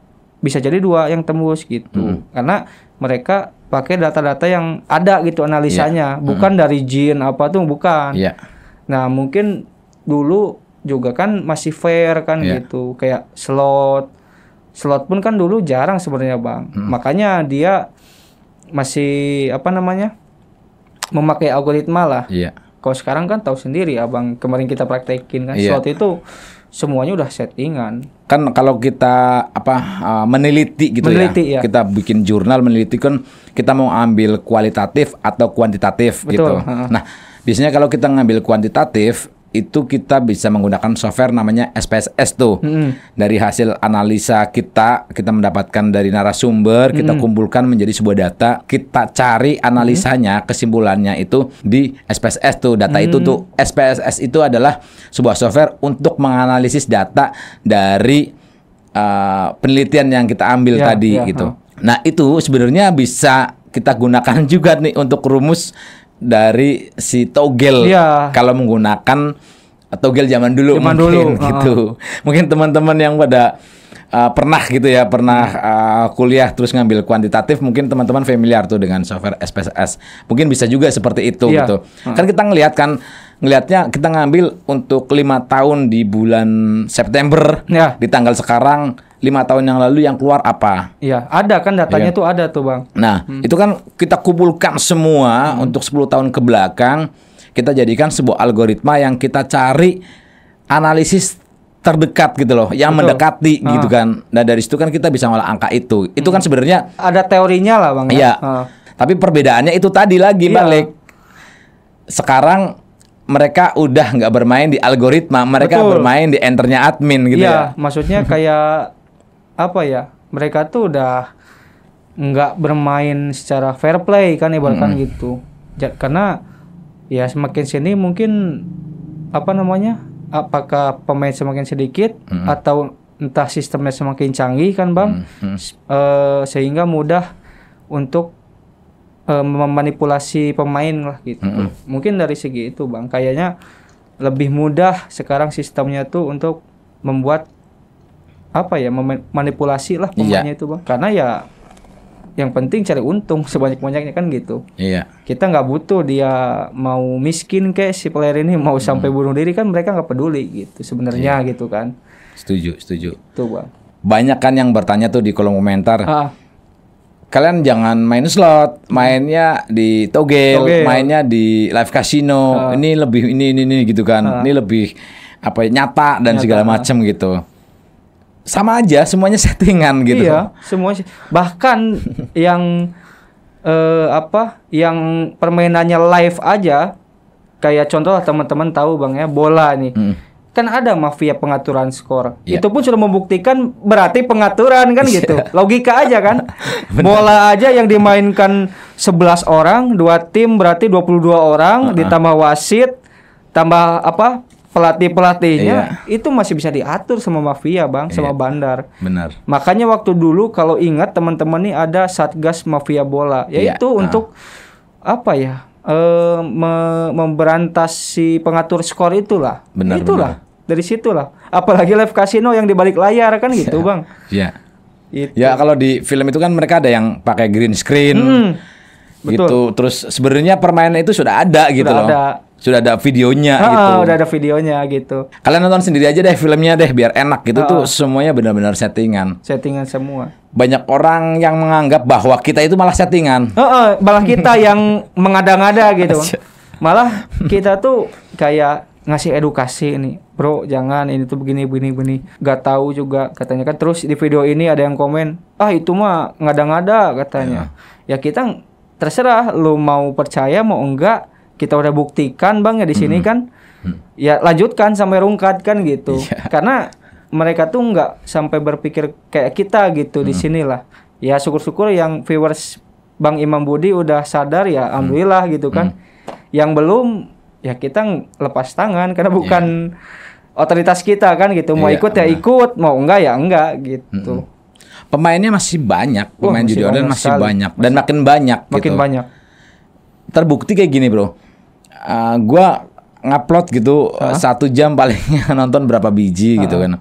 bisa jadi dua yang tembus gitu. Hmm. Karena mereka pakai data-data yang ada gitu analisanya, yeah. bukan hmm. dari jin apa tuh bukan. Yeah. Nah, mungkin dulu juga kan masih fair kan yeah. gitu kayak slot slot pun kan dulu jarang sebenarnya bang hmm. makanya dia masih apa namanya memakai algoritma lah yeah. kalau sekarang kan tahu sendiri abang kemarin kita praktekin kan yeah. slot itu semuanya udah settingan. Kan kalau kita apa uh, meneliti gitu ya, meneliti, ya. ya. Kita bikin jurnal meneliti kan kita mau ambil kualitatif atau kuantitatif gitu. Betul, gitu. Uh. Nah, biasanya kalau kita ngambil kuantitatif itu kita bisa menggunakan software namanya SPSS tuh. Hmm. Dari hasil analisa kita, kita mendapatkan dari narasumber, hmm. kita kumpulkan menjadi sebuah data, kita cari analisanya, hmm. kesimpulannya itu di SPSS tuh. Data hmm. itu mm-hmm. tuh SPSS itu adalah sebuah software untuk menganalisis data dari uh, penelitian yang kita ambil yeah, tadi yeah, gitu. Nah, itu sebenarnya bisa kita gunakan juga nih untuk rumus dari si togel yeah. kalau menggunakan eh, togel zaman dulu zaman mungkin dulu. gitu. Uh -huh. Mungkin teman-teman yang pada uh, pernah gitu ya, pernah uh, kuliah terus ngambil kuantitatif, mungkin teman-teman familiar tuh dengan software SPSS. Mungkin bisa juga seperti itu yeah. gitu. Uh -huh. Kan kita ngelihat kan ngelihatnya kita ngambil untuk lima tahun di bulan September yeah. di tanggal sekarang lima tahun yang lalu yang keluar apa? Iya, ada kan datanya ya. ada tuh bang. Nah, hmm. itu kan kita kumpulkan semua hmm. untuk 10 tahun ke belakang, kita jadikan sebuah algoritma yang kita cari analisis terdekat gitu loh, yang Betul. mendekati ah. gitu kan. Nah dari situ kan kita bisa ngolah angka itu. Itu kan hmm. sebenarnya ada teorinya lah bang. Ya? Iya. Ah. Tapi perbedaannya itu tadi lagi iya. balik. Sekarang mereka udah nggak bermain di algoritma, mereka Betul. bermain di enternya admin gitu ya. ya. maksudnya kayak apa ya mereka tuh udah nggak bermain secara fair play kan ibaratkan hmm. gitu ja, karena ya semakin sini mungkin apa namanya apakah pemain semakin sedikit hmm. atau entah sistemnya semakin canggih kan bang mm. Hmm. E, sehingga mudah untuk e, memanipulasi pemain lah gitu hmm, hmm. mungkin dari segi itu bang kayaknya lebih mudah sekarang sistemnya tuh untuk membuat apa ya manipulasi lah iya. pemainnya iya. itu bang karena ya yang penting cari untung sebanyak banyaknya kan gitu iya kita nggak butuh dia mau miskin kayak si player ini mau hmm. sampai bunuh diri kan mereka nggak peduli gitu sebenarnya iya. gitu kan setuju setuju itu bang banyak kan yang bertanya tuh di kolom komentar ah. kalian jangan main slot mainnya di togel, mainnya di live casino ah. ini lebih ini ini ini gitu kan ah. ini lebih apa ya, nyata dan nyata. segala ah. macam gitu sama aja semuanya settingan gitu. Iya, semuanya bahkan yang eh, apa yang permainannya live aja kayak contoh teman-teman tahu Bang ya bola nih. Hmm. Kan ada mafia pengaturan skor. Yeah. Itu pun sudah membuktikan berarti pengaturan kan iya. gitu. Logika aja kan. bola aja yang dimainkan 11 orang, dua tim berarti 22 orang uh -huh. ditambah wasit tambah apa pelatih pelatihnya iya. itu masih bisa diatur sama mafia bang iya. sama bandar benar makanya waktu dulu kalau ingat teman-teman nih ada satgas mafia bola iya. yaitu iya. untuk uh. apa ya e, me, memberantas si pengatur skor itulah benar, itulah benar. dari situlah apalagi live casino yang di balik layar kan iya. gitu bang iya itu. ya kalau di film itu kan mereka ada yang pakai green screen hmm. Gitu. Betul. gitu terus sebenarnya permainan itu sudah ada sudah gitu ada sudah ada videonya oh, gitu. sudah ada videonya gitu. Kalian nonton sendiri aja deh filmnya deh biar enak gitu oh, tuh semuanya benar-benar settingan. Settingan semua. Banyak orang yang menganggap bahwa kita itu malah settingan. Oh, oh malah kita yang mengada-ngada gitu. Malah kita tuh kayak ngasih edukasi ini, bro jangan ini tuh begini begini begini gak tahu juga katanya kan terus di video ini ada yang komen ah itu mah ngada-ngada katanya yeah. ya kita terserah lu mau percaya mau enggak kita udah buktikan bang ya di sini hmm. kan hmm. ya lanjutkan sampai rungkat kan gitu yeah. karena mereka tuh nggak sampai berpikir kayak kita gitu hmm. di sinilah ya syukur-syukur yang viewers bang Imam Budi udah sadar ya hmm. alhamdulillah hmm. gitu kan hmm. yang belum ya kita lepas tangan karena iya. bukan yeah. otoritas kita kan gitu mau yeah, ikut ya nah. ikut mau enggak ya enggak gitu hmm. pemainnya masih banyak pemain oh, judi online masih banyak dan makin banyak gitu. makin gitu. banyak terbukti kayak gini bro uh, ah, gue ngupload gitu huh? satu jam paling nonton berapa biji huh? gitu kan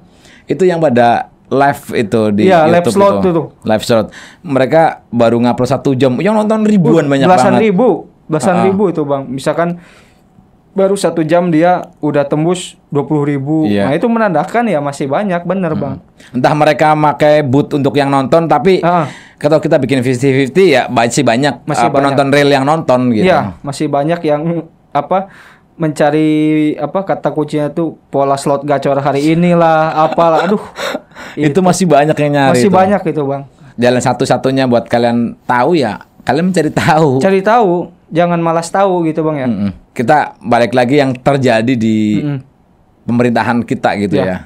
itu yang pada live itu di ya, YouTube live gitu. slot itu. Live slot. Mereka baru ngupload satu jam. Yang nonton ribuan uh, banyak belasan banget. ribu, belasan uh ah. huh ribu itu bang. Misalkan baru satu jam dia udah tembus dua puluh ribu. Yeah. Nah itu menandakan ya masih banyak, bener hmm. bang. Entah mereka pakai boot untuk yang nonton, tapi uh huh kalau kita bikin fifty fifty ya masih banyak masih uh, penonton banyak. real yang nonton gitu. Ya masih banyak yang apa mencari apa kata kuncinya tuh pola slot gacor hari inilah apalah aduh itu, itu masih banyak yang nyari masih itu. banyak itu bang jalan satu-satunya buat kalian tahu ya kalian mencari tahu cari tahu jangan malas tahu gitu bang ya mm -mm. kita balik lagi yang terjadi di mm -mm. pemerintahan kita gitu yeah. ya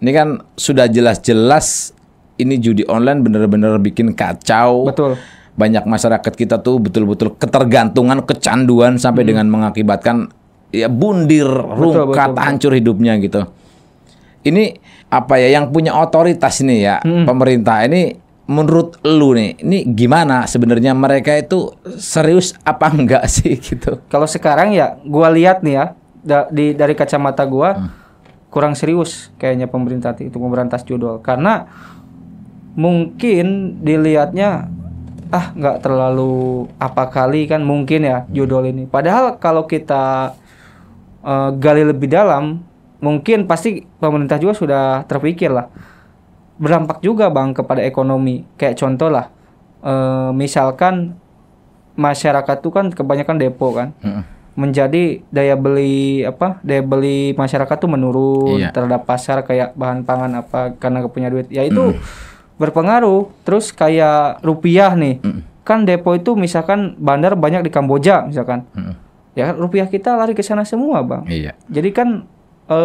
ini kan sudah jelas-jelas ini judi online bener-bener bikin kacau betul banyak masyarakat kita tuh betul-betul ketergantungan, kecanduan sampai hmm. dengan mengakibatkan ya bundir, rungkat, hancur hidupnya gitu. Ini apa ya yang punya otoritas nih ya hmm. pemerintah ini menurut lu nih ini gimana sebenarnya mereka itu serius apa enggak sih gitu? Kalau sekarang ya gua lihat nih ya da di dari kacamata gua hmm. kurang serius kayaknya pemerintah itu memberantas judul karena mungkin dilihatnya ah nggak terlalu apa kali kan mungkin ya judul ini. Padahal kalau kita uh, gali lebih dalam, mungkin pasti pemerintah juga sudah terpikir lah. Berdampak juga bang kepada ekonomi. Kayak contoh lah, uh, misalkan masyarakat itu kan kebanyakan depo kan. Hmm. menjadi daya beli apa daya beli masyarakat tuh menurun iya. terhadap pasar kayak bahan pangan apa karena gak punya duit ya itu hmm berpengaruh. Terus kayak rupiah nih. Mm. Kan depo itu misalkan bandar banyak di Kamboja misalkan. Mm. Ya kan, rupiah kita lari ke sana semua, Bang. Iya. Jadi kan e,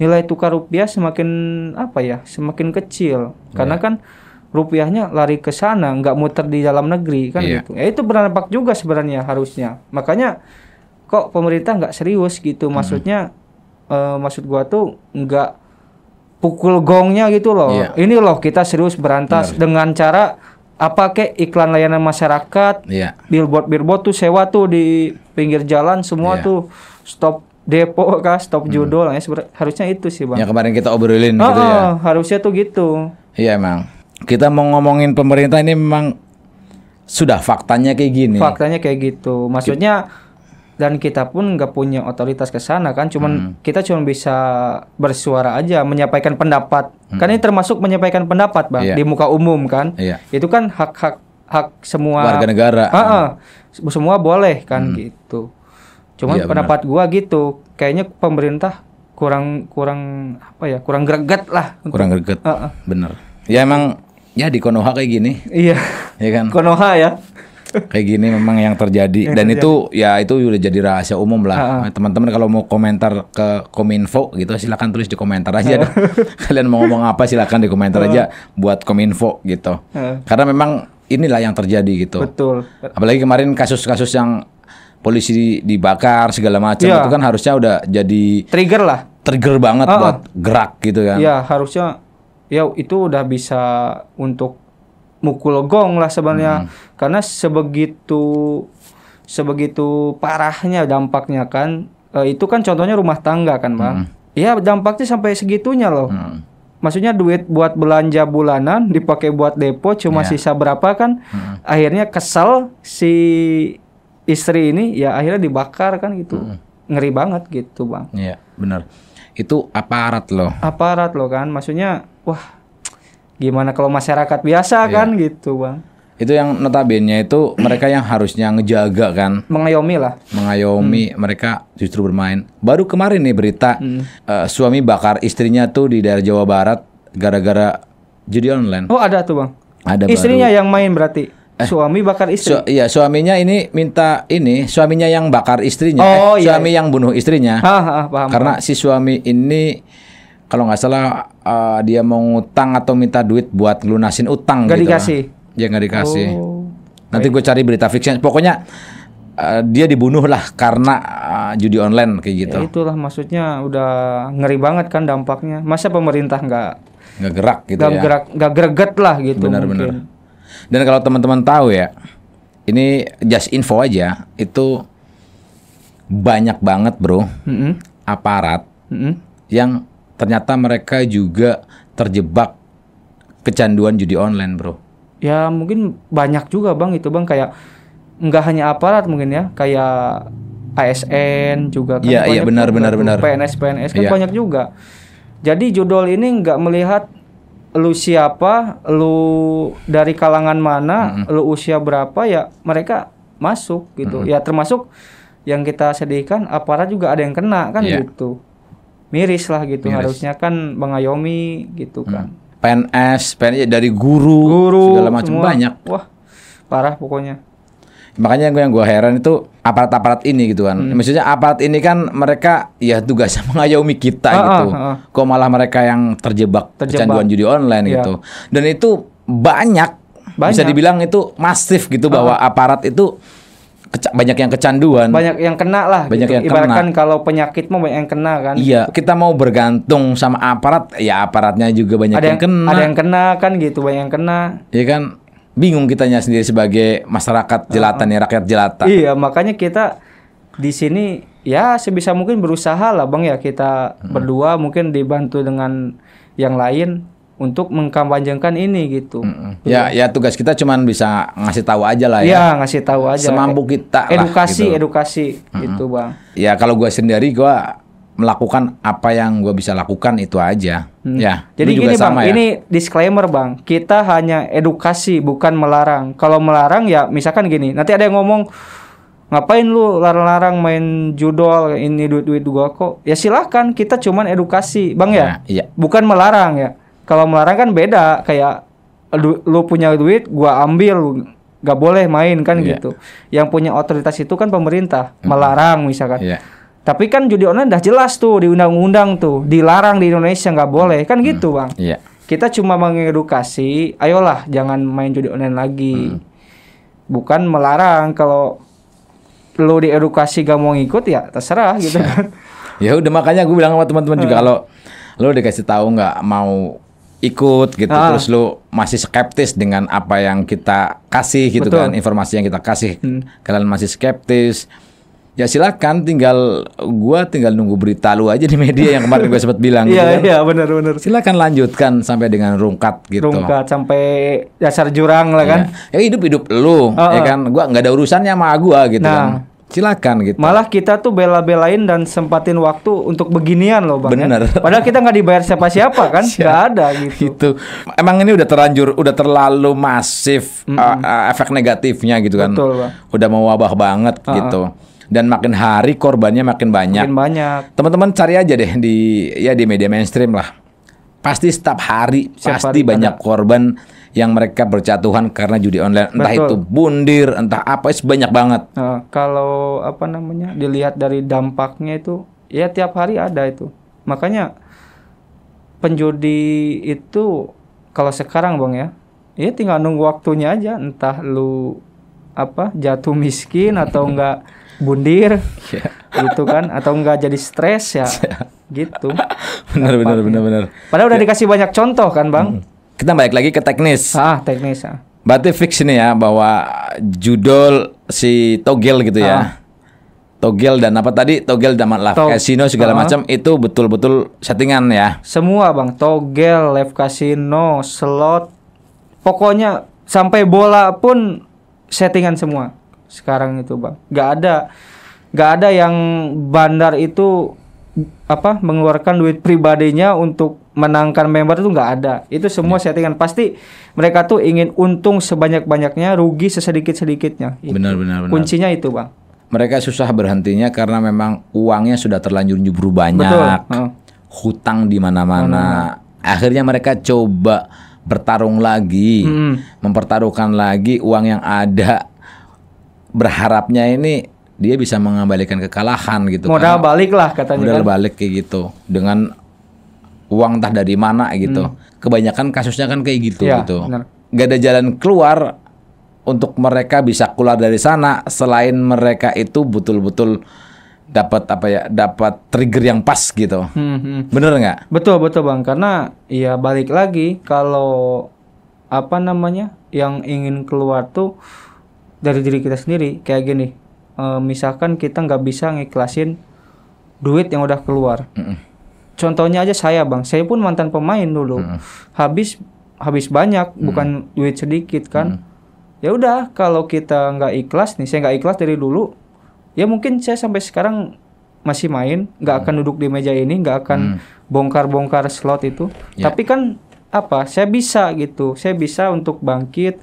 nilai tukar rupiah semakin apa ya? Semakin kecil. Yeah. Karena iya. kan rupiahnya lari ke sana, nggak muter di dalam negeri kan yeah. gitu. Ya itu berdampak juga sebenarnya harusnya. Makanya kok pemerintah nggak serius gitu. Maksudnya mm. e, maksud gua tuh nggak pukul gongnya gitu loh. Yeah. Ini loh kita serius berantas Benar. dengan cara apa kek iklan layanan masyarakat, yeah. billboard billboard tuh sewa tuh di pinggir jalan semua yeah. tuh stop depo kah, stop judul hmm. ya harusnya itu sih bang. Ya kemarin kita obrolin oh, gitu ya. Oh, harusnya tuh gitu. Iya emang. Kita mau ngomongin pemerintah ini memang sudah faktanya kayak gini. Faktanya kayak gitu. Maksudnya Gitu dan kita pun nggak punya otoritas ke sana kan cuman hmm. kita cuma bisa bersuara aja menyampaikan pendapat hmm. kan ini termasuk menyampaikan pendapat bang yeah. di muka umum kan yeah. itu kan hak hak hak semua warga negara uh -uh, hmm. semua boleh kan hmm. gitu cuman yeah, iya, pendapat bener. gua gitu kayaknya pemerintah kurang kurang apa ya kurang greget lah kurang greget uh -uh. bener ya emang ya di Konoha kayak gini iya ya kan Konoha ya kayak gini memang yang terjadi yang dan terjadi. itu ya itu udah jadi rahasia umum lah ah, ah. Nah, teman-teman kalau mau komentar ke kominfo gitu silakan tulis di komentar aja ah. kalian mau ngomong apa silakan di komentar aja buat kominfo gitu karena memang inilah yang terjadi gitu betul apalagi kemarin kasus-kasus yang polisi dibakar segala macam ya. itu kan harusnya udah jadi trigger lah trigger banget ha. buat gerak gitu kan ya harusnya ya itu udah bisa untuk mukul gong lah sebenarnya hmm. karena sebegitu sebegitu parahnya dampaknya kan e, itu kan contohnya rumah tangga kan bang Iya dampaknya sampai segitunya loh hmm. Maksudnya duit buat belanja bulanan dipakai buat depo cuma yeah. sisa berapa kan hmm. akhirnya kesel si istri ini ya akhirnya dibakar kan gitu hmm. ngeri banget gitu bang. Iya yeah, benar itu aparat loh. Aparat loh kan maksudnya wah Gimana kalau masyarakat biasa iya. kan gitu, Bang. Itu yang notabene itu mereka yang harusnya ngejaga kan. Mengayomi lah. Mengayomi hmm. mereka justru bermain. Baru kemarin nih berita hmm. uh, suami bakar istrinya tuh di daerah Jawa Barat gara-gara judi online. Oh, ada tuh, Bang. Ada Istrinya baru. yang main berarti. Eh, suami bakar istri. Su iya, suaminya ini minta ini, suaminya yang bakar istrinya, oh, eh, iya. suami iya. yang bunuh istrinya. Ha, ha, paham, Karena paham. si suami ini kalau nggak salah uh, dia mau ngutang atau minta duit buat lunasin utang gak gitu dikasih lah. ya nggak dikasih oh. nanti gue cari berita fiksi pokoknya uh, dia dibunuh lah karena uh, judi online kayak gitu ya itulah maksudnya udah ngeri banget kan dampaknya masa pemerintah nggak nggak gerak gitu gak ya gerak nggak greget lah gitu benar-benar dan kalau teman-teman tahu ya ini just info aja itu banyak banget bro mm -hmm. aparat mm -hmm. yang ternyata mereka juga terjebak kecanduan judi online, bro. Ya mungkin banyak juga bang itu bang kayak nggak hanya aparat mungkin ya kayak ASN juga kan. Iya iya benar juga, benar benar. PNS PNS kan ya. banyak juga. Jadi judul ini nggak melihat lu siapa, lu dari kalangan mana, mm -hmm. lu usia berapa ya mereka masuk gitu. Mm -hmm. Ya termasuk yang kita sedihkan aparat juga ada yang kena kan yeah. gitu miris lah gitu miris. harusnya kan mengayomi gitu hmm. kan PNS PNS ya, dari guru, guru segala macam banyak wah parah pokoknya makanya yang gue yang gue heran itu aparat-aparat ini gitu kan hmm. maksudnya aparat ini kan mereka ya tugasnya mengayomi kita ah, ah, gitu ah, ah. kok malah mereka yang terjebak, terjebak. kecanduan judi online ya. gitu dan itu banyak, banyak bisa dibilang itu masif gitu ah. bahwa aparat itu keca banyak yang kecanduan. Banyak yang kena lah. Banyak gitu. yang Ibaratkan kena. kalau penyakit mau banyak yang kena kan. Iya, kita mau bergantung sama aparat, ya aparatnya juga banyak ada yang, yang kena. Ada yang kena kan gitu, banyak yang kena. Iya kan? Bingung kitanya sendiri sebagai masyarakat jelata uh, ya, nih, rakyat jelata. Iya, makanya kita di sini ya sebisa mungkin berusaha lah Bang ya kita hmm. berdua mungkin dibantu dengan yang lain untuk mengkampanyekan ini gitu. Mm -hmm. Ya, ya tugas kita cuman bisa ngasih tahu aja lah ya. Iya, ngasih tahu aja. Semampu e- kita. Edukasi, gitu. edukasi, mm -hmm. gitu bang. Ya kalau gue sendiri gue melakukan apa yang gue bisa lakukan itu aja. Hmm. Ya. Jadi gini bang, ya? ini disclaimer bang, kita hanya edukasi bukan melarang. Kalau melarang ya misalkan gini, nanti ada yang ngomong ngapain lu larang-larang main judol ini duit-duit gua kok. Ya silahkan kita cuman edukasi bang ya. ya iya. Bukan melarang ya kalau melarang kan beda kayak lu, lu punya duit gua ambil gak boleh main kan yeah. gitu yang punya otoritas itu kan pemerintah mm. melarang misalkan yeah. tapi kan judi online dah jelas tuh di undang-undang tuh dilarang di Indonesia nggak boleh kan gitu bang yeah. kita cuma mengedukasi ayolah jangan main judi online lagi mm. bukan melarang kalau lu diedukasi gak mau ngikut ya terserah gitu kan ya udah makanya gue bilang sama teman-teman juga kalau lo dikasih tahu nggak mau ikut gitu ah. terus lu masih skeptis dengan apa yang kita kasih gitu Betul. kan informasi yang kita kasih hmm. kalian masih skeptis ya silakan tinggal gua tinggal nunggu berita lu aja di media yang kemarin gue sempat bilang iya, gitu ya kan. Iya, benar benar. Silakan lanjutkan sampai dengan rungkat gitu. Rungkat sampai dasar jurang lah kan. Iya. Ya, hidup-hidup lu oh, ya ah. kan. Gua nggak ada urusannya sama gua gitu nah. kan silakan gitu. Malah kita tuh bela-belain dan sempatin waktu untuk beginian loh bang. Ya. Bener. Ya? Padahal kita nggak dibayar siapa-siapa kan, nggak ada gitu. Itu emang ini udah terlanjur, udah terlalu masif mm -hmm. Uh, uh, efek negatifnya gitu kan. Betul bang. Udah mewabah banget uh -uh. gitu. Dan makin hari korbannya makin banyak. Makin banyak. Teman-teman cari aja deh di ya di media mainstream lah. Pasti setiap hari Siap pasti hari banyak ada. korban yang mereka berjatuhan karena judi online entah Betul. itu bundir entah apa itu banyak banget uh, kalau apa namanya dilihat dari dampaknya itu ya tiap hari ada itu makanya penjudi itu kalau sekarang bang ya ya tinggal nunggu waktunya aja entah lu apa jatuh miskin atau enggak bundir yeah. gitu kan atau enggak jadi stres ya iya. gitu benar benar benar benar padahal udah ya. dikasih banyak contoh kan bang hmm kita balik lagi ke teknis. Ah, teknis. Ah. Berarti fix ini ya bahwa judul si Togel gitu ya. ah. ya. Togel dan apa tadi Togel dan live to casino segala uh macam itu betul-betul settingan ya. Semua bang Togel, live casino, slot, pokoknya sampai bola pun settingan semua sekarang itu bang. Gak ada, gak ada yang bandar itu apa mengeluarkan duit pribadinya untuk menangkan member itu nggak ada. Itu semua iya. settingan. Pasti mereka tuh ingin untung sebanyak-banyaknya, rugi sesedikit-sedikitnya. Benar, benar, benar. Kuncinya itu, Bang. Mereka susah berhentinya karena memang uangnya sudah terlanjur nyubur banyak. Betul. Hutang di mana-mana. Hmm. Akhirnya mereka coba bertarung lagi, hmm. mempertaruhkan lagi uang yang ada. Berharapnya ini dia bisa mengembalikan kekalahan gitu. Kan. Modal balik lah katanya. Modal kan? balik kayak gitu dengan uang entah dari mana gitu. Hmm. Kebanyakan kasusnya kan kayak gitu ya, gitu. Bener. Gak ada jalan keluar untuk mereka bisa keluar dari sana selain mereka itu betul-betul dapat apa ya dapat trigger yang pas gitu hmm, hmm. bener nggak betul betul bang karena ya balik lagi kalau apa namanya yang ingin keluar tuh dari diri kita sendiri kayak gini e, misalkan kita nggak bisa ngiklasin duit yang udah keluar mm contohnya aja saya bang saya pun mantan pemain dulu hmm. habis habis banyak hmm. bukan duit sedikit kan hmm. ya udah kalau kita nggak ikhlas nih saya nggak ikhlas dari dulu ya mungkin saya sampai sekarang masih main nggak mm. akan duduk di meja ini nggak akan mm. bongkar-bongkar slot itu yeah. tapi kan apa saya bisa gitu saya bisa untuk bangkit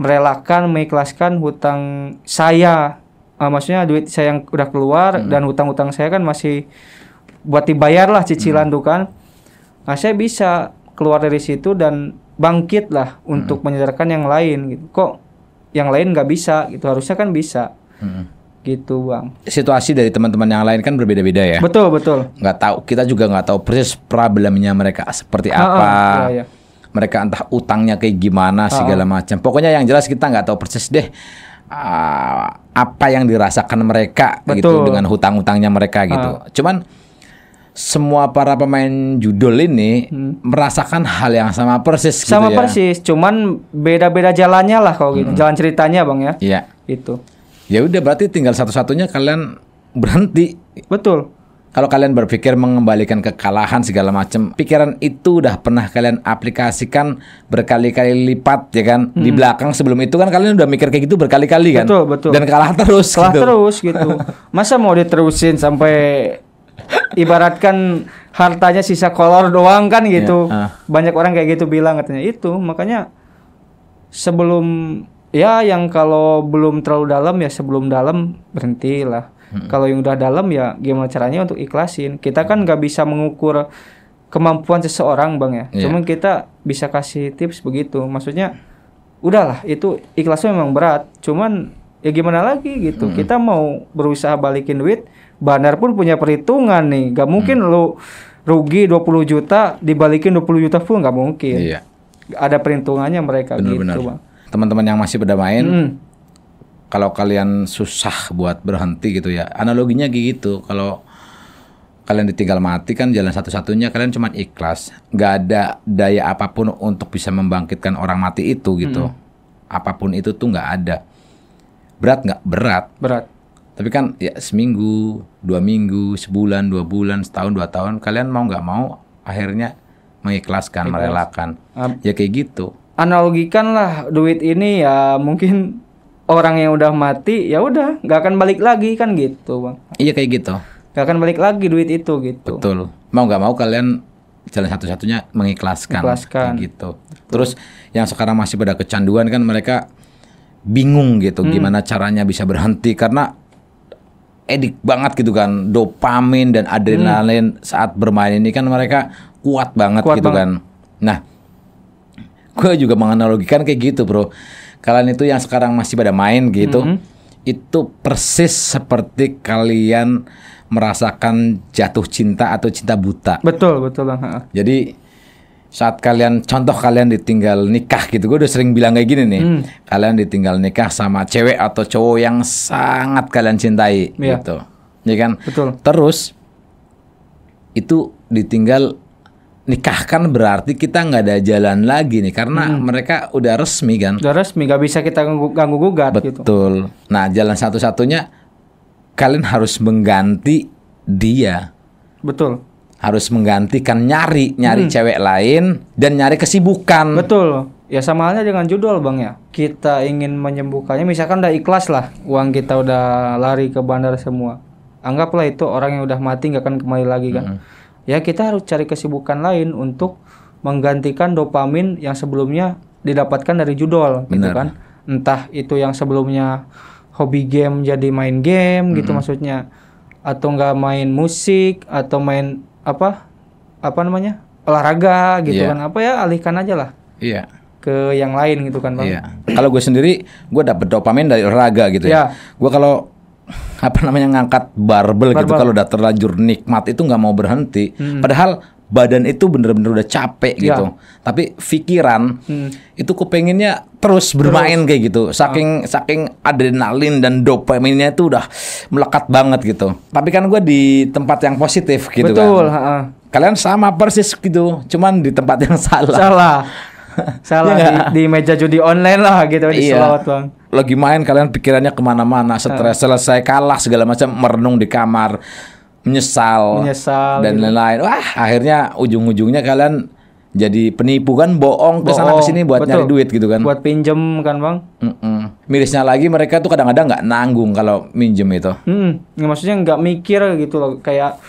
merelakan mengikhlaskan hutang saya uh, maksudnya duit saya yang udah keluar hmm. dan hutang-hutang saya kan masih buat dibayar lah hmm. cicilan hmm. tuh kan nah saya bisa keluar dari situ dan bangkit lah hmm. untuk menyadarkan yang lain gitu kok yang lain nggak bisa gitu harusnya kan bisa hmm gitu bang. Situasi dari teman-teman yang lain kan berbeda-beda ya. Betul betul. Nggak tahu kita juga nggak tahu persis problemnya mereka seperti ah, ah, apa. ha iya, iya. Mereka entah utangnya kayak gimana ah, segala macam. Pokoknya yang jelas kita nggak tahu persis deh uh, apa yang dirasakan mereka gitu betul. gitu dengan hutang-hutangnya mereka gitu. Cuman semua para pemain judul ini hmm. merasakan hal yang sama persis gitu sama gitu ya. persis cuman beda-beda jalannya lah kalau gitu hmm. jalan ceritanya bang ya iya itu ya udah berarti tinggal satu-satunya kalian berhenti betul kalau kalian berpikir mengembalikan kekalahan segala macam pikiran itu udah pernah kalian aplikasikan berkali-kali lipat ya kan hmm. di belakang sebelum itu kan kalian udah mikir kayak gitu berkali-kali kan betul betul dan kalah terus kalah gitu. terus gitu masa mau diterusin sampai ibaratkan hartanya sisa kolor doang kan iya, gitu. Yeah. Uh. Banyak orang kayak gitu bilang katanya itu. Makanya sebelum ya yang kalau belum terlalu dalam ya sebelum dalam berhentilah. Hmm. Kalau yang udah dalam ya gimana caranya untuk ikhlasin. Kita kan nggak bisa mengukur kemampuan seseorang bang ya. Yeah. Cuman kita bisa kasih tips begitu. Maksudnya udahlah itu ikhlasnya memang berat. Cuman ya gimana lagi gitu hmm. kita mau berusaha balikin duit bandar pun punya perhitungan nih gak hmm. mungkin hmm. lu rugi 20 juta dibalikin 20 juta pun gak mungkin iya. ada perhitungannya mereka Bener -bener. gitu bang teman-teman yang masih pada main hmm. kalau kalian susah buat berhenti gitu ya analoginya gitu kalau kalian ditinggal mati kan jalan satu-satunya kalian cuma ikhlas Gak ada daya apapun untuk bisa membangkitkan orang mati itu gitu hmm. apapun itu tuh gak ada Berat nggak? Berat. Berat. Tapi kan ya seminggu, dua minggu, sebulan, dua bulan, setahun, dua tahun, kalian mau nggak mau akhirnya mengikhlaskan, Ikhlas. merelakan. Um, ya kayak gitu. Analogikanlah duit ini ya mungkin orang yang udah mati ya udah nggak akan balik lagi kan gitu bang. Iya kayak gitu. nggak akan balik lagi duit itu gitu. Betul. Mau nggak mau kalian jalan satu-satunya mengikhlaskan, mengikhlaskan. Kayak gitu. Terus yang sekarang masih pada kecanduan kan mereka bingung gitu hmm. gimana caranya bisa berhenti karena edik banget gitu kan dopamin dan adrenalin hmm. saat bermain ini kan mereka kuat banget kuat gitu banget. kan nah gue juga menganalogikan kayak gitu bro kalian itu yang sekarang masih pada main gitu hmm. itu persis seperti kalian merasakan jatuh cinta atau cinta buta betul betul jadi saat kalian contoh kalian ditinggal nikah gitu gue udah sering bilang kayak gini nih hmm. kalian ditinggal nikah sama cewek atau cowok yang sangat kalian cintai yeah. gitu ya kan betul terus itu ditinggal nikah kan berarti kita nggak ada jalan lagi nih karena hmm. mereka udah resmi kan udah resmi nggak bisa kita ganggu gugat gitu. betul gitu. nah jalan satu satunya kalian harus mengganti dia betul harus menggantikan nyari nyari hmm. cewek lain dan nyari kesibukan. Betul. Ya sama halnya dengan judul bang ya. Kita ingin menyembuhkannya, misalkan udah ikhlas lah, uang kita udah lari ke bandar semua. Anggaplah itu orang yang udah mati nggak akan kembali lagi kan. Hmm. Ya kita harus cari kesibukan lain untuk menggantikan dopamin yang sebelumnya didapatkan dari judul gitu kan. Entah itu yang sebelumnya hobi game jadi main game gitu hmm. gitu maksudnya, atau nggak main musik atau main apa apa namanya olahraga gitu yeah. kan apa ya alihkan aja lah iya yeah. ke yang lain gitu kan bang yeah. kalau gue sendiri gue dapet dopamin dari olahraga gitu yeah. ya iya. gue kalau apa namanya ngangkat barbel, gitu, barbel. gitu kalau udah terlanjur nikmat itu nggak mau berhenti hmm. padahal badan itu bener-bener udah capek iya. gitu. Tapi pikiran hmm. itu kepenginnya terus bermain terus. kayak gitu. Saking hmm. saking adrenalin dan dopaminnya itu udah melekat banget gitu. Tapi kan gue di tempat yang positif gitu kan. Betul, kan. Kalian sama persis gitu, cuman di tempat yang salah. Salah. salah ya di, di meja judi online lah gitu di iya. slot bang lagi main kalian pikirannya kemana-mana stres uh. selesai kalah segala macam merenung di kamar menyesal, menyesal dan lain-lain. Gitu. Wah, akhirnya ujung-ujungnya kalian jadi penipu kan bohong ke sana ke sini buat betul. nyari duit gitu kan. Buat pinjem kan, Bang? Mm-mm. Mirisnya lagi mereka tuh kadang-kadang nggak nanggung kalau minjem itu. Hmm, ya, maksudnya nggak mikir gitu loh kayak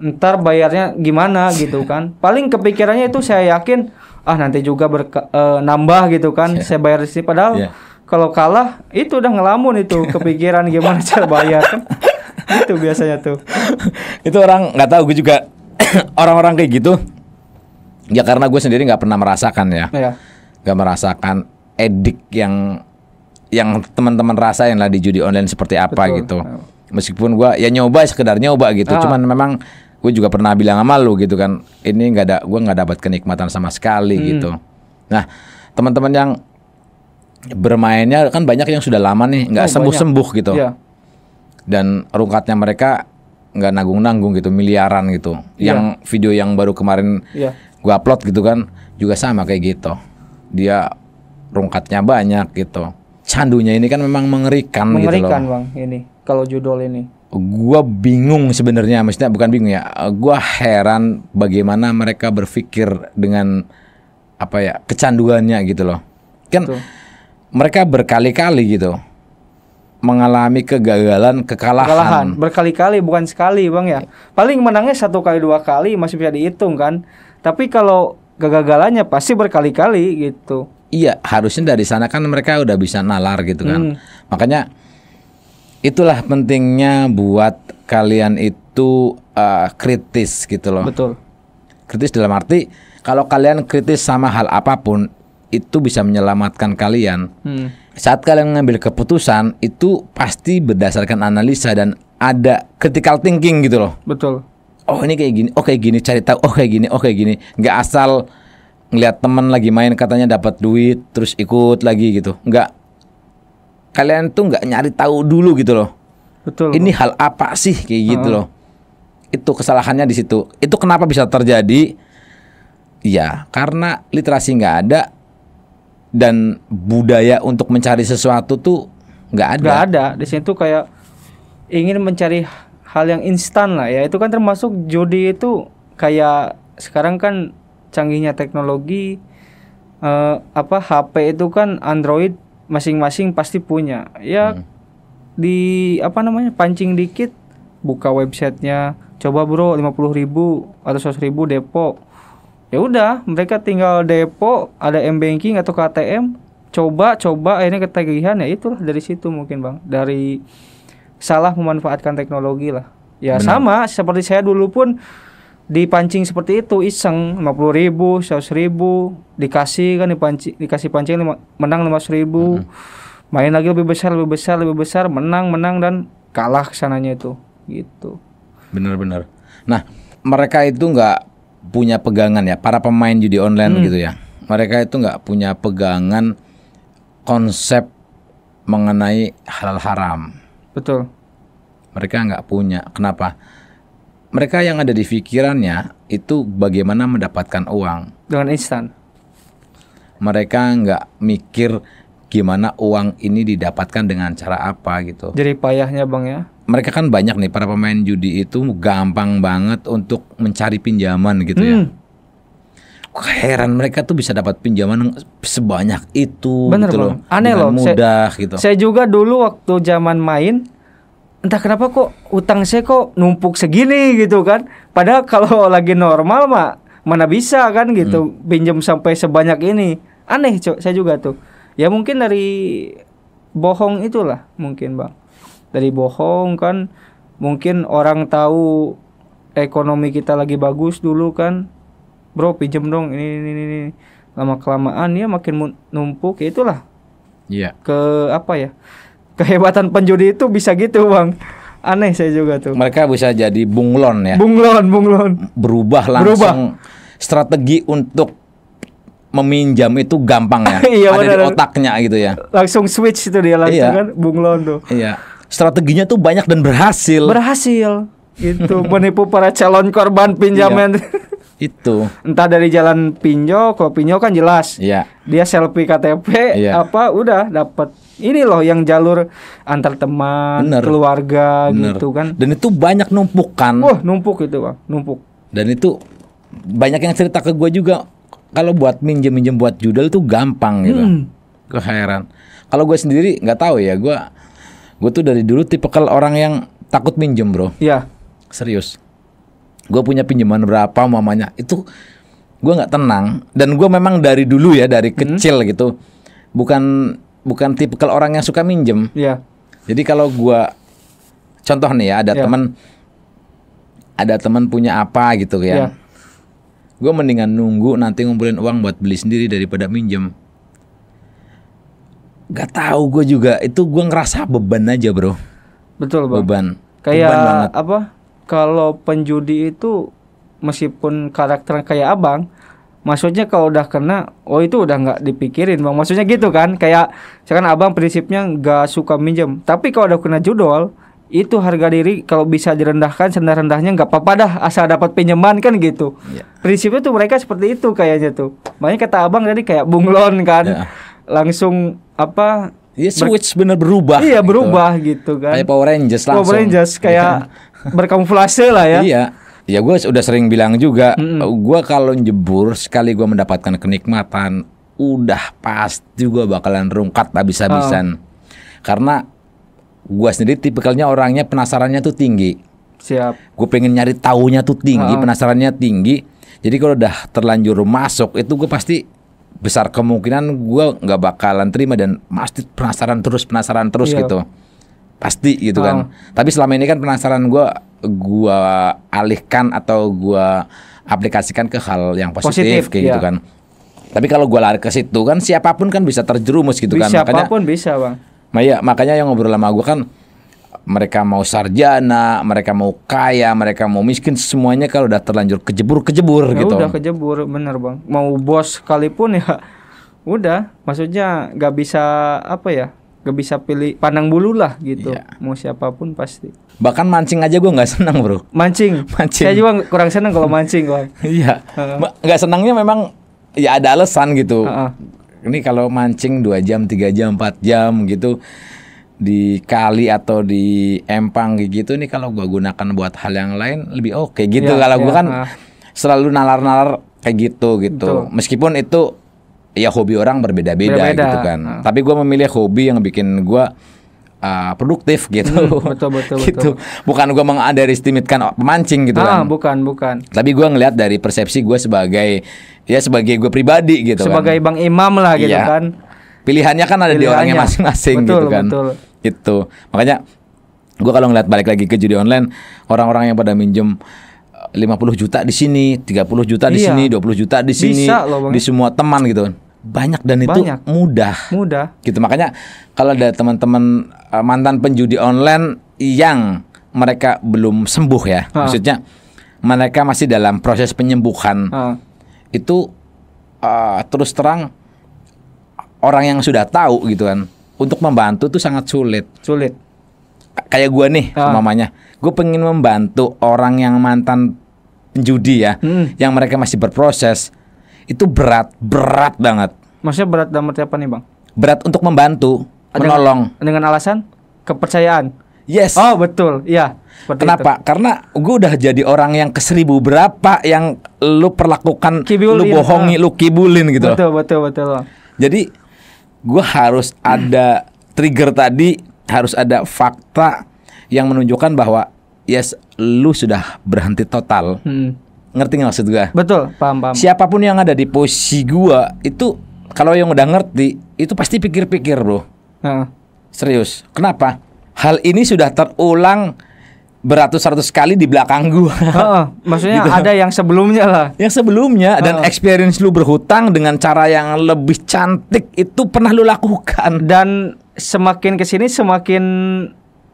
ntar bayarnya gimana gitu kan. Paling kepikirannya itu saya yakin ah nanti juga berka- uh, nambah gitu kan. Yeah. Saya bayar di sini padahal yeah. kalau kalah itu udah ngelamun itu kepikiran gimana cara bayar kan itu biasanya tuh itu orang nggak tahu gue juga orang-orang kayak gitu ya karena gue sendiri nggak pernah merasakan ya iya. nggak ya. merasakan edik yang yang teman-teman rasain lah di judi online seperti apa Betul. gitu iya. meskipun gue ya nyoba sekedar nyoba gitu ah. cuman memang gue juga pernah bilang sama lu gitu kan ini nggak ada gue nggak dapat kenikmatan sama sekali hmm. gitu nah teman-teman yang bermainnya kan banyak yang sudah lama nih nggak oh, sembuh sembuh gitu ya dan rungkatnya mereka nggak nanggung-nanggung gitu miliaran gitu. Yeah. Yang video yang baru kemarin yeah. gua upload gitu kan juga sama kayak gitu. Dia rungkatnya banyak gitu. Candunya ini kan memang mengerikan, mengerikan gitu loh. Mengerikan Bang ini kalau judul ini. Gua bingung sebenarnya, maksudnya bukan bingung ya. Gua heran bagaimana mereka berpikir dengan apa ya kecanduannya gitu loh. Kan Betul. mereka berkali-kali gitu mengalami kegagalan, kekalahan. kekalahan. Berkali-kali bukan sekali, Bang ya. Paling menangnya satu kali dua kali masih bisa dihitung kan. Tapi kalau kegagalannya pasti berkali-kali gitu. Iya, harusnya dari sana kan mereka udah bisa nalar gitu kan. Hmm. Makanya itulah pentingnya buat kalian itu uh, kritis gitu loh. Betul. Kritis dalam arti kalau kalian kritis sama hal apapun itu bisa menyelamatkan kalian. Hmm saat kalian mengambil keputusan itu pasti berdasarkan analisa dan ada critical thinking gitu loh. Betul. Oh ini kayak gini, oh gini cari tahu, oh gini, gini, oh gini. Nggak asal ngeliat teman lagi main katanya dapat duit terus ikut lagi gitu. Nggak kalian tuh nggak nyari tahu dulu gitu loh. Betul. Ini hal apa sih kayak uh -huh. gitu loh. Itu kesalahannya di situ. Itu kenapa bisa terjadi? Ya karena literasi nggak ada, dan budaya untuk mencari sesuatu tuh nggak ada. Nggak ada. Di sini tuh kayak ingin mencari hal yang instan lah ya. Itu kan termasuk judi itu kayak sekarang kan canggihnya teknologi eh, apa HP itu kan Android masing-masing pasti punya. Ya hmm. di apa namanya pancing dikit buka websitenya coba bro lima puluh ribu atau seratus ribu Depok ya udah mereka tinggal depo ada m banking atau KTM coba coba ini ketagihan ya itulah dari situ mungkin bang dari salah memanfaatkan teknologi lah ya Benar. Hmm. sama seperti saya dulu pun dipancing seperti itu iseng lima puluh ribu seratus ribu dikasih kan dipancing dikasih pancing lima, menang lima ribu uh hmm. -huh. main lagi lebih besar lebih besar lebih besar menang menang dan kalah kesananya itu gitu benar-benar nah mereka itu nggak punya pegangan ya para pemain judi online hmm. gitu ya mereka itu nggak punya pegangan konsep mengenai halal haram betul mereka nggak punya kenapa mereka yang ada di pikirannya itu bagaimana mendapatkan uang dengan instan mereka nggak mikir gimana uang ini didapatkan dengan cara apa gitu jadi payahnya bang ya mereka kan banyak nih para pemain judi itu gampang banget untuk mencari pinjaman gitu ya. hmm. ya. Heran mereka tuh bisa dapat pinjaman sebanyak itu Bener gitu bang. loh. Aneh loh, mudah saya, gitu. Saya juga dulu waktu zaman main entah kenapa kok utang saya kok numpuk segini gitu kan. Padahal kalau lagi normal mah mana bisa kan gitu hmm. pinjam sampai sebanyak ini. Aneh, Cok, saya juga tuh. Ya mungkin dari bohong itulah mungkin, Bang dari bohong kan mungkin orang tahu ekonomi kita lagi bagus dulu kan bro pinjem dong ini ini ini lama kelamaan ya makin numpuk ya itulah iya yeah. ke apa ya kehebatan penjudi itu bisa gitu bang aneh saya juga tuh mereka bisa jadi bunglon ya bunglon bunglon berubah langsung berubah. strategi untuk meminjam itu gampang ya iya, ada bener. di otaknya gitu ya langsung switch itu dia langsung iya. kan bunglon tuh iya strateginya tuh banyak dan berhasil. Berhasil. Itu menipu para calon korban pinjaman. Iya. itu entah dari jalan pinjol kalau pinjol kan jelas iya. dia selfie KTP iya. apa udah dapat ini loh yang jalur antar teman Bener. keluarga Bener. gitu kan dan itu banyak numpuk kan wah numpuk itu bang numpuk dan itu banyak yang cerita ke gue juga kalau buat minjem minjem buat judul tuh gampang gitu hmm. Keheran. kalau gue sendiri nggak tahu ya gue gue tuh dari dulu tipikal orang yang takut minjem bro. Iya. Serius. Gue punya pinjaman berapa mamanya itu gue nggak tenang dan gue memang dari dulu ya dari hmm. kecil gitu bukan bukan tipikal orang yang suka minjem. Iya. Jadi kalau gue contoh nih ya ada yeah. teman ada teman punya apa gitu kan. ya. Yeah. Gue mendingan nunggu nanti ngumpulin uang buat beli sendiri daripada minjem. Gak tau gue juga. Itu gue ngerasa beban aja bro. Betul bang. Beban. Kayak beban apa? Kalau penjudi itu meskipun karakter kayak abang, maksudnya kalau udah kena, oh itu udah gak dipikirin bang. Maksudnya gitu kan? Kayak sekarang abang prinsipnya gak suka minjem. Tapi kalau udah kena judol, itu harga diri kalau bisa direndahkan serendah rendahnya nggak apa-apa dah asal dapat pinjaman kan gitu yeah. prinsipnya tuh mereka seperti itu kayaknya tuh makanya kata abang tadi kayak bunglon kan yeah langsung apa ya switch ber bener berubah. Iya gitu. berubah gitu kan. Kayak Power Rangers langsung. Power Rangers ya kayak kan? berkamuflase lah ya. Iya. Ya gue sudah sering bilang juga, mm -mm. Eh, gue kalau jebur sekali gue mendapatkan kenikmatan, udah pasti juga bakalan rungkat habis-habisan. Oh. Karena gue sendiri tipikalnya orangnya penasarannya tuh tinggi. Siap. Gue pengen nyari taunya tuh tinggi, oh. penasarannya tinggi. Jadi kalau udah terlanjur masuk itu gue pasti besar kemungkinan gue nggak bakalan terima dan pasti penasaran terus penasaran terus iya. gitu pasti gitu kan oh. tapi selama ini kan penasaran gue gue alihkan atau gue aplikasikan ke hal yang positif, positif kayak gitu iya. gitu kan tapi kalau gue lari ke situ kan siapapun kan bisa terjerumus gitu kan. bisa, kan makanya siapapun bisa bang Maya, makanya yang ngobrol sama gue kan mereka mau sarjana, mereka mau kaya, mereka mau miskin, semuanya kalau udah terlanjur kejebur-kejebur ya gitu. Udah kejebur, bener bang. Mau bos sekalipun ya, udah. Maksudnya nggak bisa apa ya, nggak bisa pilih pandang bulu lah gitu. Ya. Mau siapapun pasti. Bahkan mancing aja gue nggak senang bro. Mancing. Mancing. Saya juga kurang senang kalau mancing bang. Iya. Nggak senangnya memang ya ada alasan gitu. Ini kalau mancing dua jam, tiga jam, empat jam gitu di kali atau di empang gitu nih kalau gua gunakan buat hal yang lain lebih oke okay, gitu ya, kalau ya, gua iya, kan nah. selalu nalar-nalar kayak gitu gitu Betul. meskipun itu ya hobi orang berbeda-beda gitu kan nah. tapi gua memilih hobi yang bikin gua uh, produktif hmm, gitu. Hmm, betul betul gitu. betul. Bukan gue mengunderestimatekan pemancing gitu ah, kan. bukan bukan. Tapi gue ngelihat dari persepsi gue sebagai ya sebagai gue pribadi gitu sebagai kan. Sebagai Bang Imam lah gitu iya. kan. Pilihannya kan ada Pilihannya. di orangnya masing-masing gitu kan. Betul gitu makanya gue kalau ngeliat balik lagi ke judi online orang-orang yang pada minjem 50 eh, juta di sini 30 juta di iya. sini 20 juta di sini Bisa loh, di semua teman gitu banyak dan banyak. itu mudah mudah gitu makanya kalau ada teman-teman eh, mantan penjudi online yang mereka belum sembuh ya ha. maksudnya mereka masih dalam proses penyembuhan ha. itu uh, terus terang orang yang sudah tahu gitu kan untuk membantu tuh sangat sulit. Sulit. Kayak gua nih, ah. mamanya. Gue pengen membantu orang yang mantan penjudi ya, hmm. yang mereka masih berproses. Itu berat, berat banget. Maksudnya berat dalam arti apa nih, Bang? Berat untuk membantu, dengan, menolong. Dengan alasan kepercayaan. Yes. Oh betul, iya. Kenapa? Itu. Karena gue udah jadi orang yang ke seribu berapa yang lu perlakukan, Kibul, lu bohongi, iya. lu kibulin gitu. Betul, betul, betul. Jadi gue harus ada trigger tadi harus ada fakta yang menunjukkan bahwa yes lu sudah berhenti total hmm. ngerti nggak maksud gue betul paham paham siapapun yang ada di posisi gue itu kalau yang udah ngerti itu pasti pikir-pikir bro hmm. serius kenapa hal ini sudah terulang beratus-ratus kali di belakang gua. uh, maksudnya gitu. ada yang sebelumnya lah. Yang sebelumnya dan experience lu berhutang dengan cara yang lebih cantik itu pernah lu lakukan dan semakin kesini semakin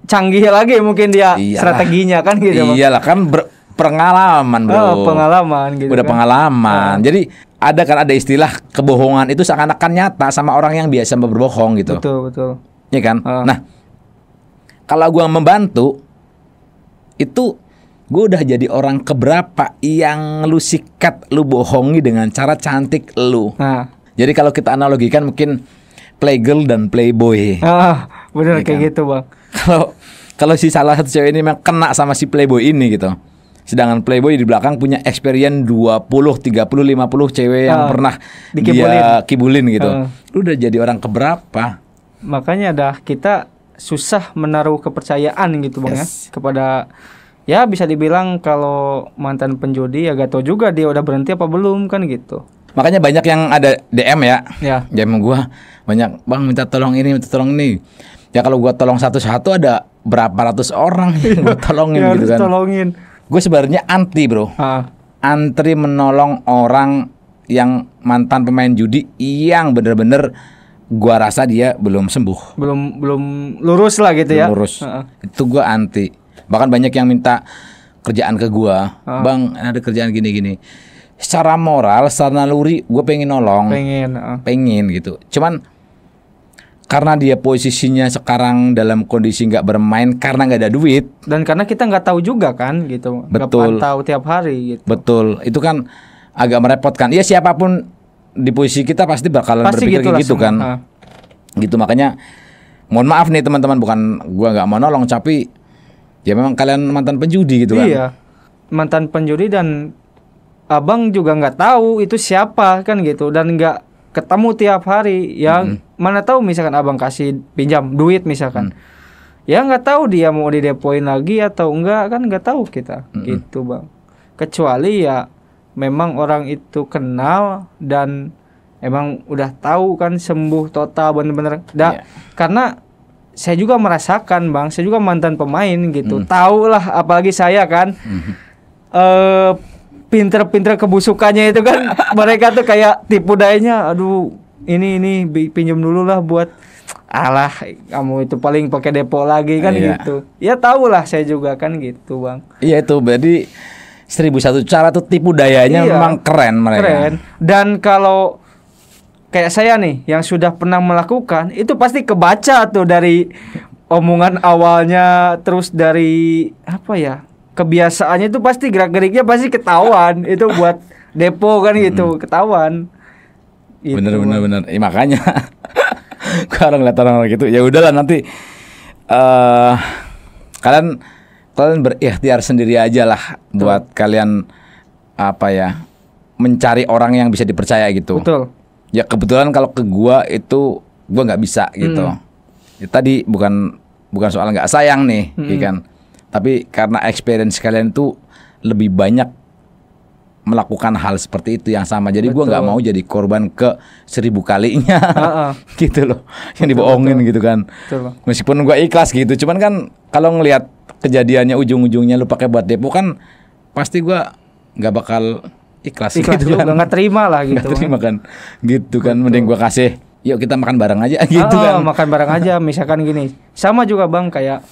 canggih lagi mungkin dia Iyalah. strateginya kan gitu. Iyalah kan ber pengalaman bro. Oh, pengalaman gitu. Udah kan? pengalaman. Uh. Jadi ada kan ada istilah kebohongan itu seakan-akan nyata sama orang yang biasa berbohong gitu. Betul betul. Iya kan. Uh. Nah kalau gua membantu itu gue udah jadi orang keberapa yang lu sikat lu bohongi dengan cara cantik lu nah. jadi kalau kita analogikan mungkin playgirl dan playboy ah bener ya kayak kan? gitu bang kalau kalau si salah satu cewek ini memang kena sama si playboy ini gitu sedangkan playboy di belakang punya experience 20, 30, 50 cewek yang ah, pernah dikibulin. dia kibulin gitu. Uh. Lu udah jadi orang keberapa? Makanya dah kita susah menaruh kepercayaan gitu bang ya. yes. ya kepada ya bisa dibilang kalau mantan penjudi ya gak tau juga dia udah berhenti apa belum kan gitu makanya banyak yang ada DM ya ya DM gua banyak bang minta tolong ini minta tolong ini ya kalau gue tolong satu-satu ada berapa ratus orang yang gua tolongin ya, gitu kan tolongin gue sebenarnya anti bro ha. antri menolong orang yang mantan pemain judi yang bener-bener gua rasa dia belum sembuh. Belum belum lurus lah gitu belum ya. Lurus. Uh -uh. Itu gua anti. Bahkan banyak yang minta kerjaan ke gua, uh. "Bang, ada kerjaan gini-gini." Secara moral, secara naluri gua pengen nolong. Pengen, uh. Pengen gitu. Cuman karena dia posisinya sekarang dalam kondisi nggak bermain karena nggak ada duit dan karena kita nggak tahu juga kan gitu betul nggak tahu tiap hari gitu betul itu kan agak merepotkan ya siapapun di posisi kita pasti bakalan pasti berpikir gitu, gitu kan. Ha. Ah. Gitu makanya mohon maaf nih teman-teman bukan gua nggak mau nolong tapi ya memang kalian mantan penjudi gitu kan. iya. kan. Mantan penjudi dan abang juga nggak tahu itu siapa kan gitu dan nggak ketemu tiap hari ya hmm. mana tahu misalkan abang kasih pinjam duit misalkan hmm. ya nggak tahu dia mau didepoin lagi atau enggak kan nggak tahu kita hmm. gitu bang kecuali ya memang orang itu kenal dan emang udah tahu kan sembuh total bener-bener. Da, yeah. Karena saya juga merasakan bang, saya juga mantan pemain gitu, mm. tahu lah apalagi saya kan. Mm. Uh, pinter-pinter kebusukannya itu kan mereka tuh kayak tipu dayanya aduh ini ini pinjam dulu lah buat alah kamu itu paling pakai depo lagi kan iya. gitu ya tahu lah saya juga kan gitu bang iya itu berarti seribu satu cara tuh tipu dayanya iya, memang keren mereka. Keren. Dan kalau kayak saya nih yang sudah pernah melakukan itu pasti kebaca tuh dari omongan awalnya terus dari apa ya kebiasaannya itu pasti gerak geriknya pasti ketahuan itu buat depo kan hmm. gitu hmm. ketahuan. Gitu. Bener bener bener. Ya, makanya kalau ngeliat orang-orang gitu ya udahlah nanti uh, kalian kalian berikhtiar sendiri aja lah Betul. buat kalian apa ya mencari orang yang bisa dipercaya gitu. Betul. Ya kebetulan kalau ke gua itu gua nggak bisa gitu. Hmm. Ya, tadi bukan bukan soal nggak sayang nih, hmm. ya kan. Tapi karena experience kalian tuh lebih banyak melakukan hal seperti itu yang sama. Jadi gua nggak mau jadi korban ke seribu kalinya, gitu loh, yang betul, dibohongin betul. gitu kan. Betul. Meskipun gua ikhlas gitu, cuman kan kalau ngelihat kejadiannya ujung-ujungnya lu pakai buat depo kan pasti gua nggak bakal ikhlas, ikhlas gitu juga, kan. Gak terima lah gitu. Gak kan. terima kan. Gitu kan mending gua kasih. Yuk kita makan bareng aja gitu oh, kan. makan bareng aja misalkan gini. Sama juga Bang kayak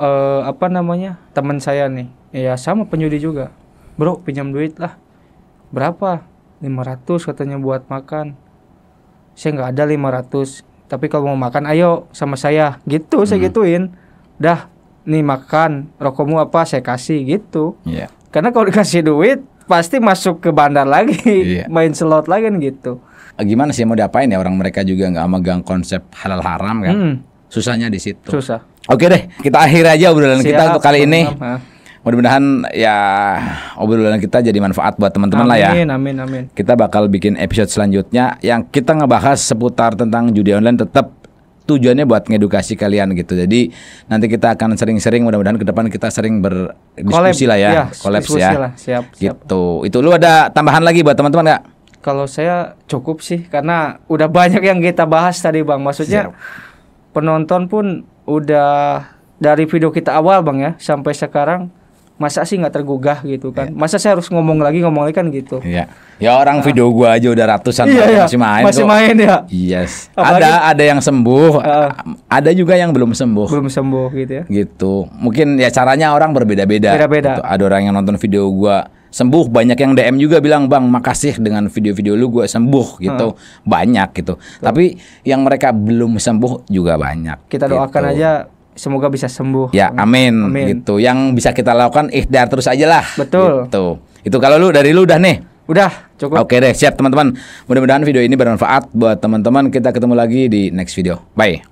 uh, apa namanya? Teman saya nih. Ya sama penyudi juga. Bro, pinjam duit lah. Berapa? 500 katanya buat makan. Saya nggak ada 500. Tapi kalau mau makan ayo sama saya. Gitu hmm. saya gituin. Dah, nih makan rokokmu apa saya kasih gitu yeah. karena kalau dikasih duit pasti masuk ke bandar lagi yeah. main slot lagi kan gitu ah, gimana sih mau diapain ya orang mereka juga nggak megang konsep halal haram kan hmm. susahnya di situ susah oke deh kita akhir aja obrolan Siap, kita untuk kali ini mudah-mudahan ya obrolan kita jadi manfaat buat teman-teman lah ya. Amin amin amin. Kita bakal bikin episode selanjutnya yang kita ngebahas seputar tentang judi online tetap tujuannya buat ngedukasi kalian gitu. Jadi nanti kita akan sering-sering mudah-mudahan ke depan kita sering berdiskusi lah ya, ya kolaps ya. Lah. Siap, siap. Gitu. Itu lu ada tambahan lagi buat teman-teman nggak? Kalau saya cukup sih karena udah banyak yang kita bahas tadi Bang. Maksudnya siap. penonton pun udah dari video kita awal Bang ya sampai sekarang masa sih nggak tergugah gitu kan yeah. masa saya harus ngomong lagi ngomong lagi kan gitu yeah. ya orang nah. video gua aja udah ratusan yeah, yeah. masih main masih kok. main ya yes Apalagi, ada ada yang sembuh uh, ada juga yang belum sembuh belum sembuh gitu ya gitu mungkin ya caranya orang berbeda-beda beda-beda gitu. ada orang yang nonton video gua sembuh banyak yang DM juga bilang bang makasih dengan video-video lu gue sembuh gitu hmm. banyak gitu Tuh. tapi yang mereka belum sembuh juga banyak kita gitu. doakan aja semoga bisa sembuh. Ya, amin. amin. Gitu. Yang bisa kita lakukan ikhtiar terus aja lah. Betul. Gitu. Itu kalau lu dari lu udah nih. Udah, cukup. Oke deh, siap teman-teman. Mudah-mudahan video ini bermanfaat buat teman-teman. Kita ketemu lagi di next video. Bye.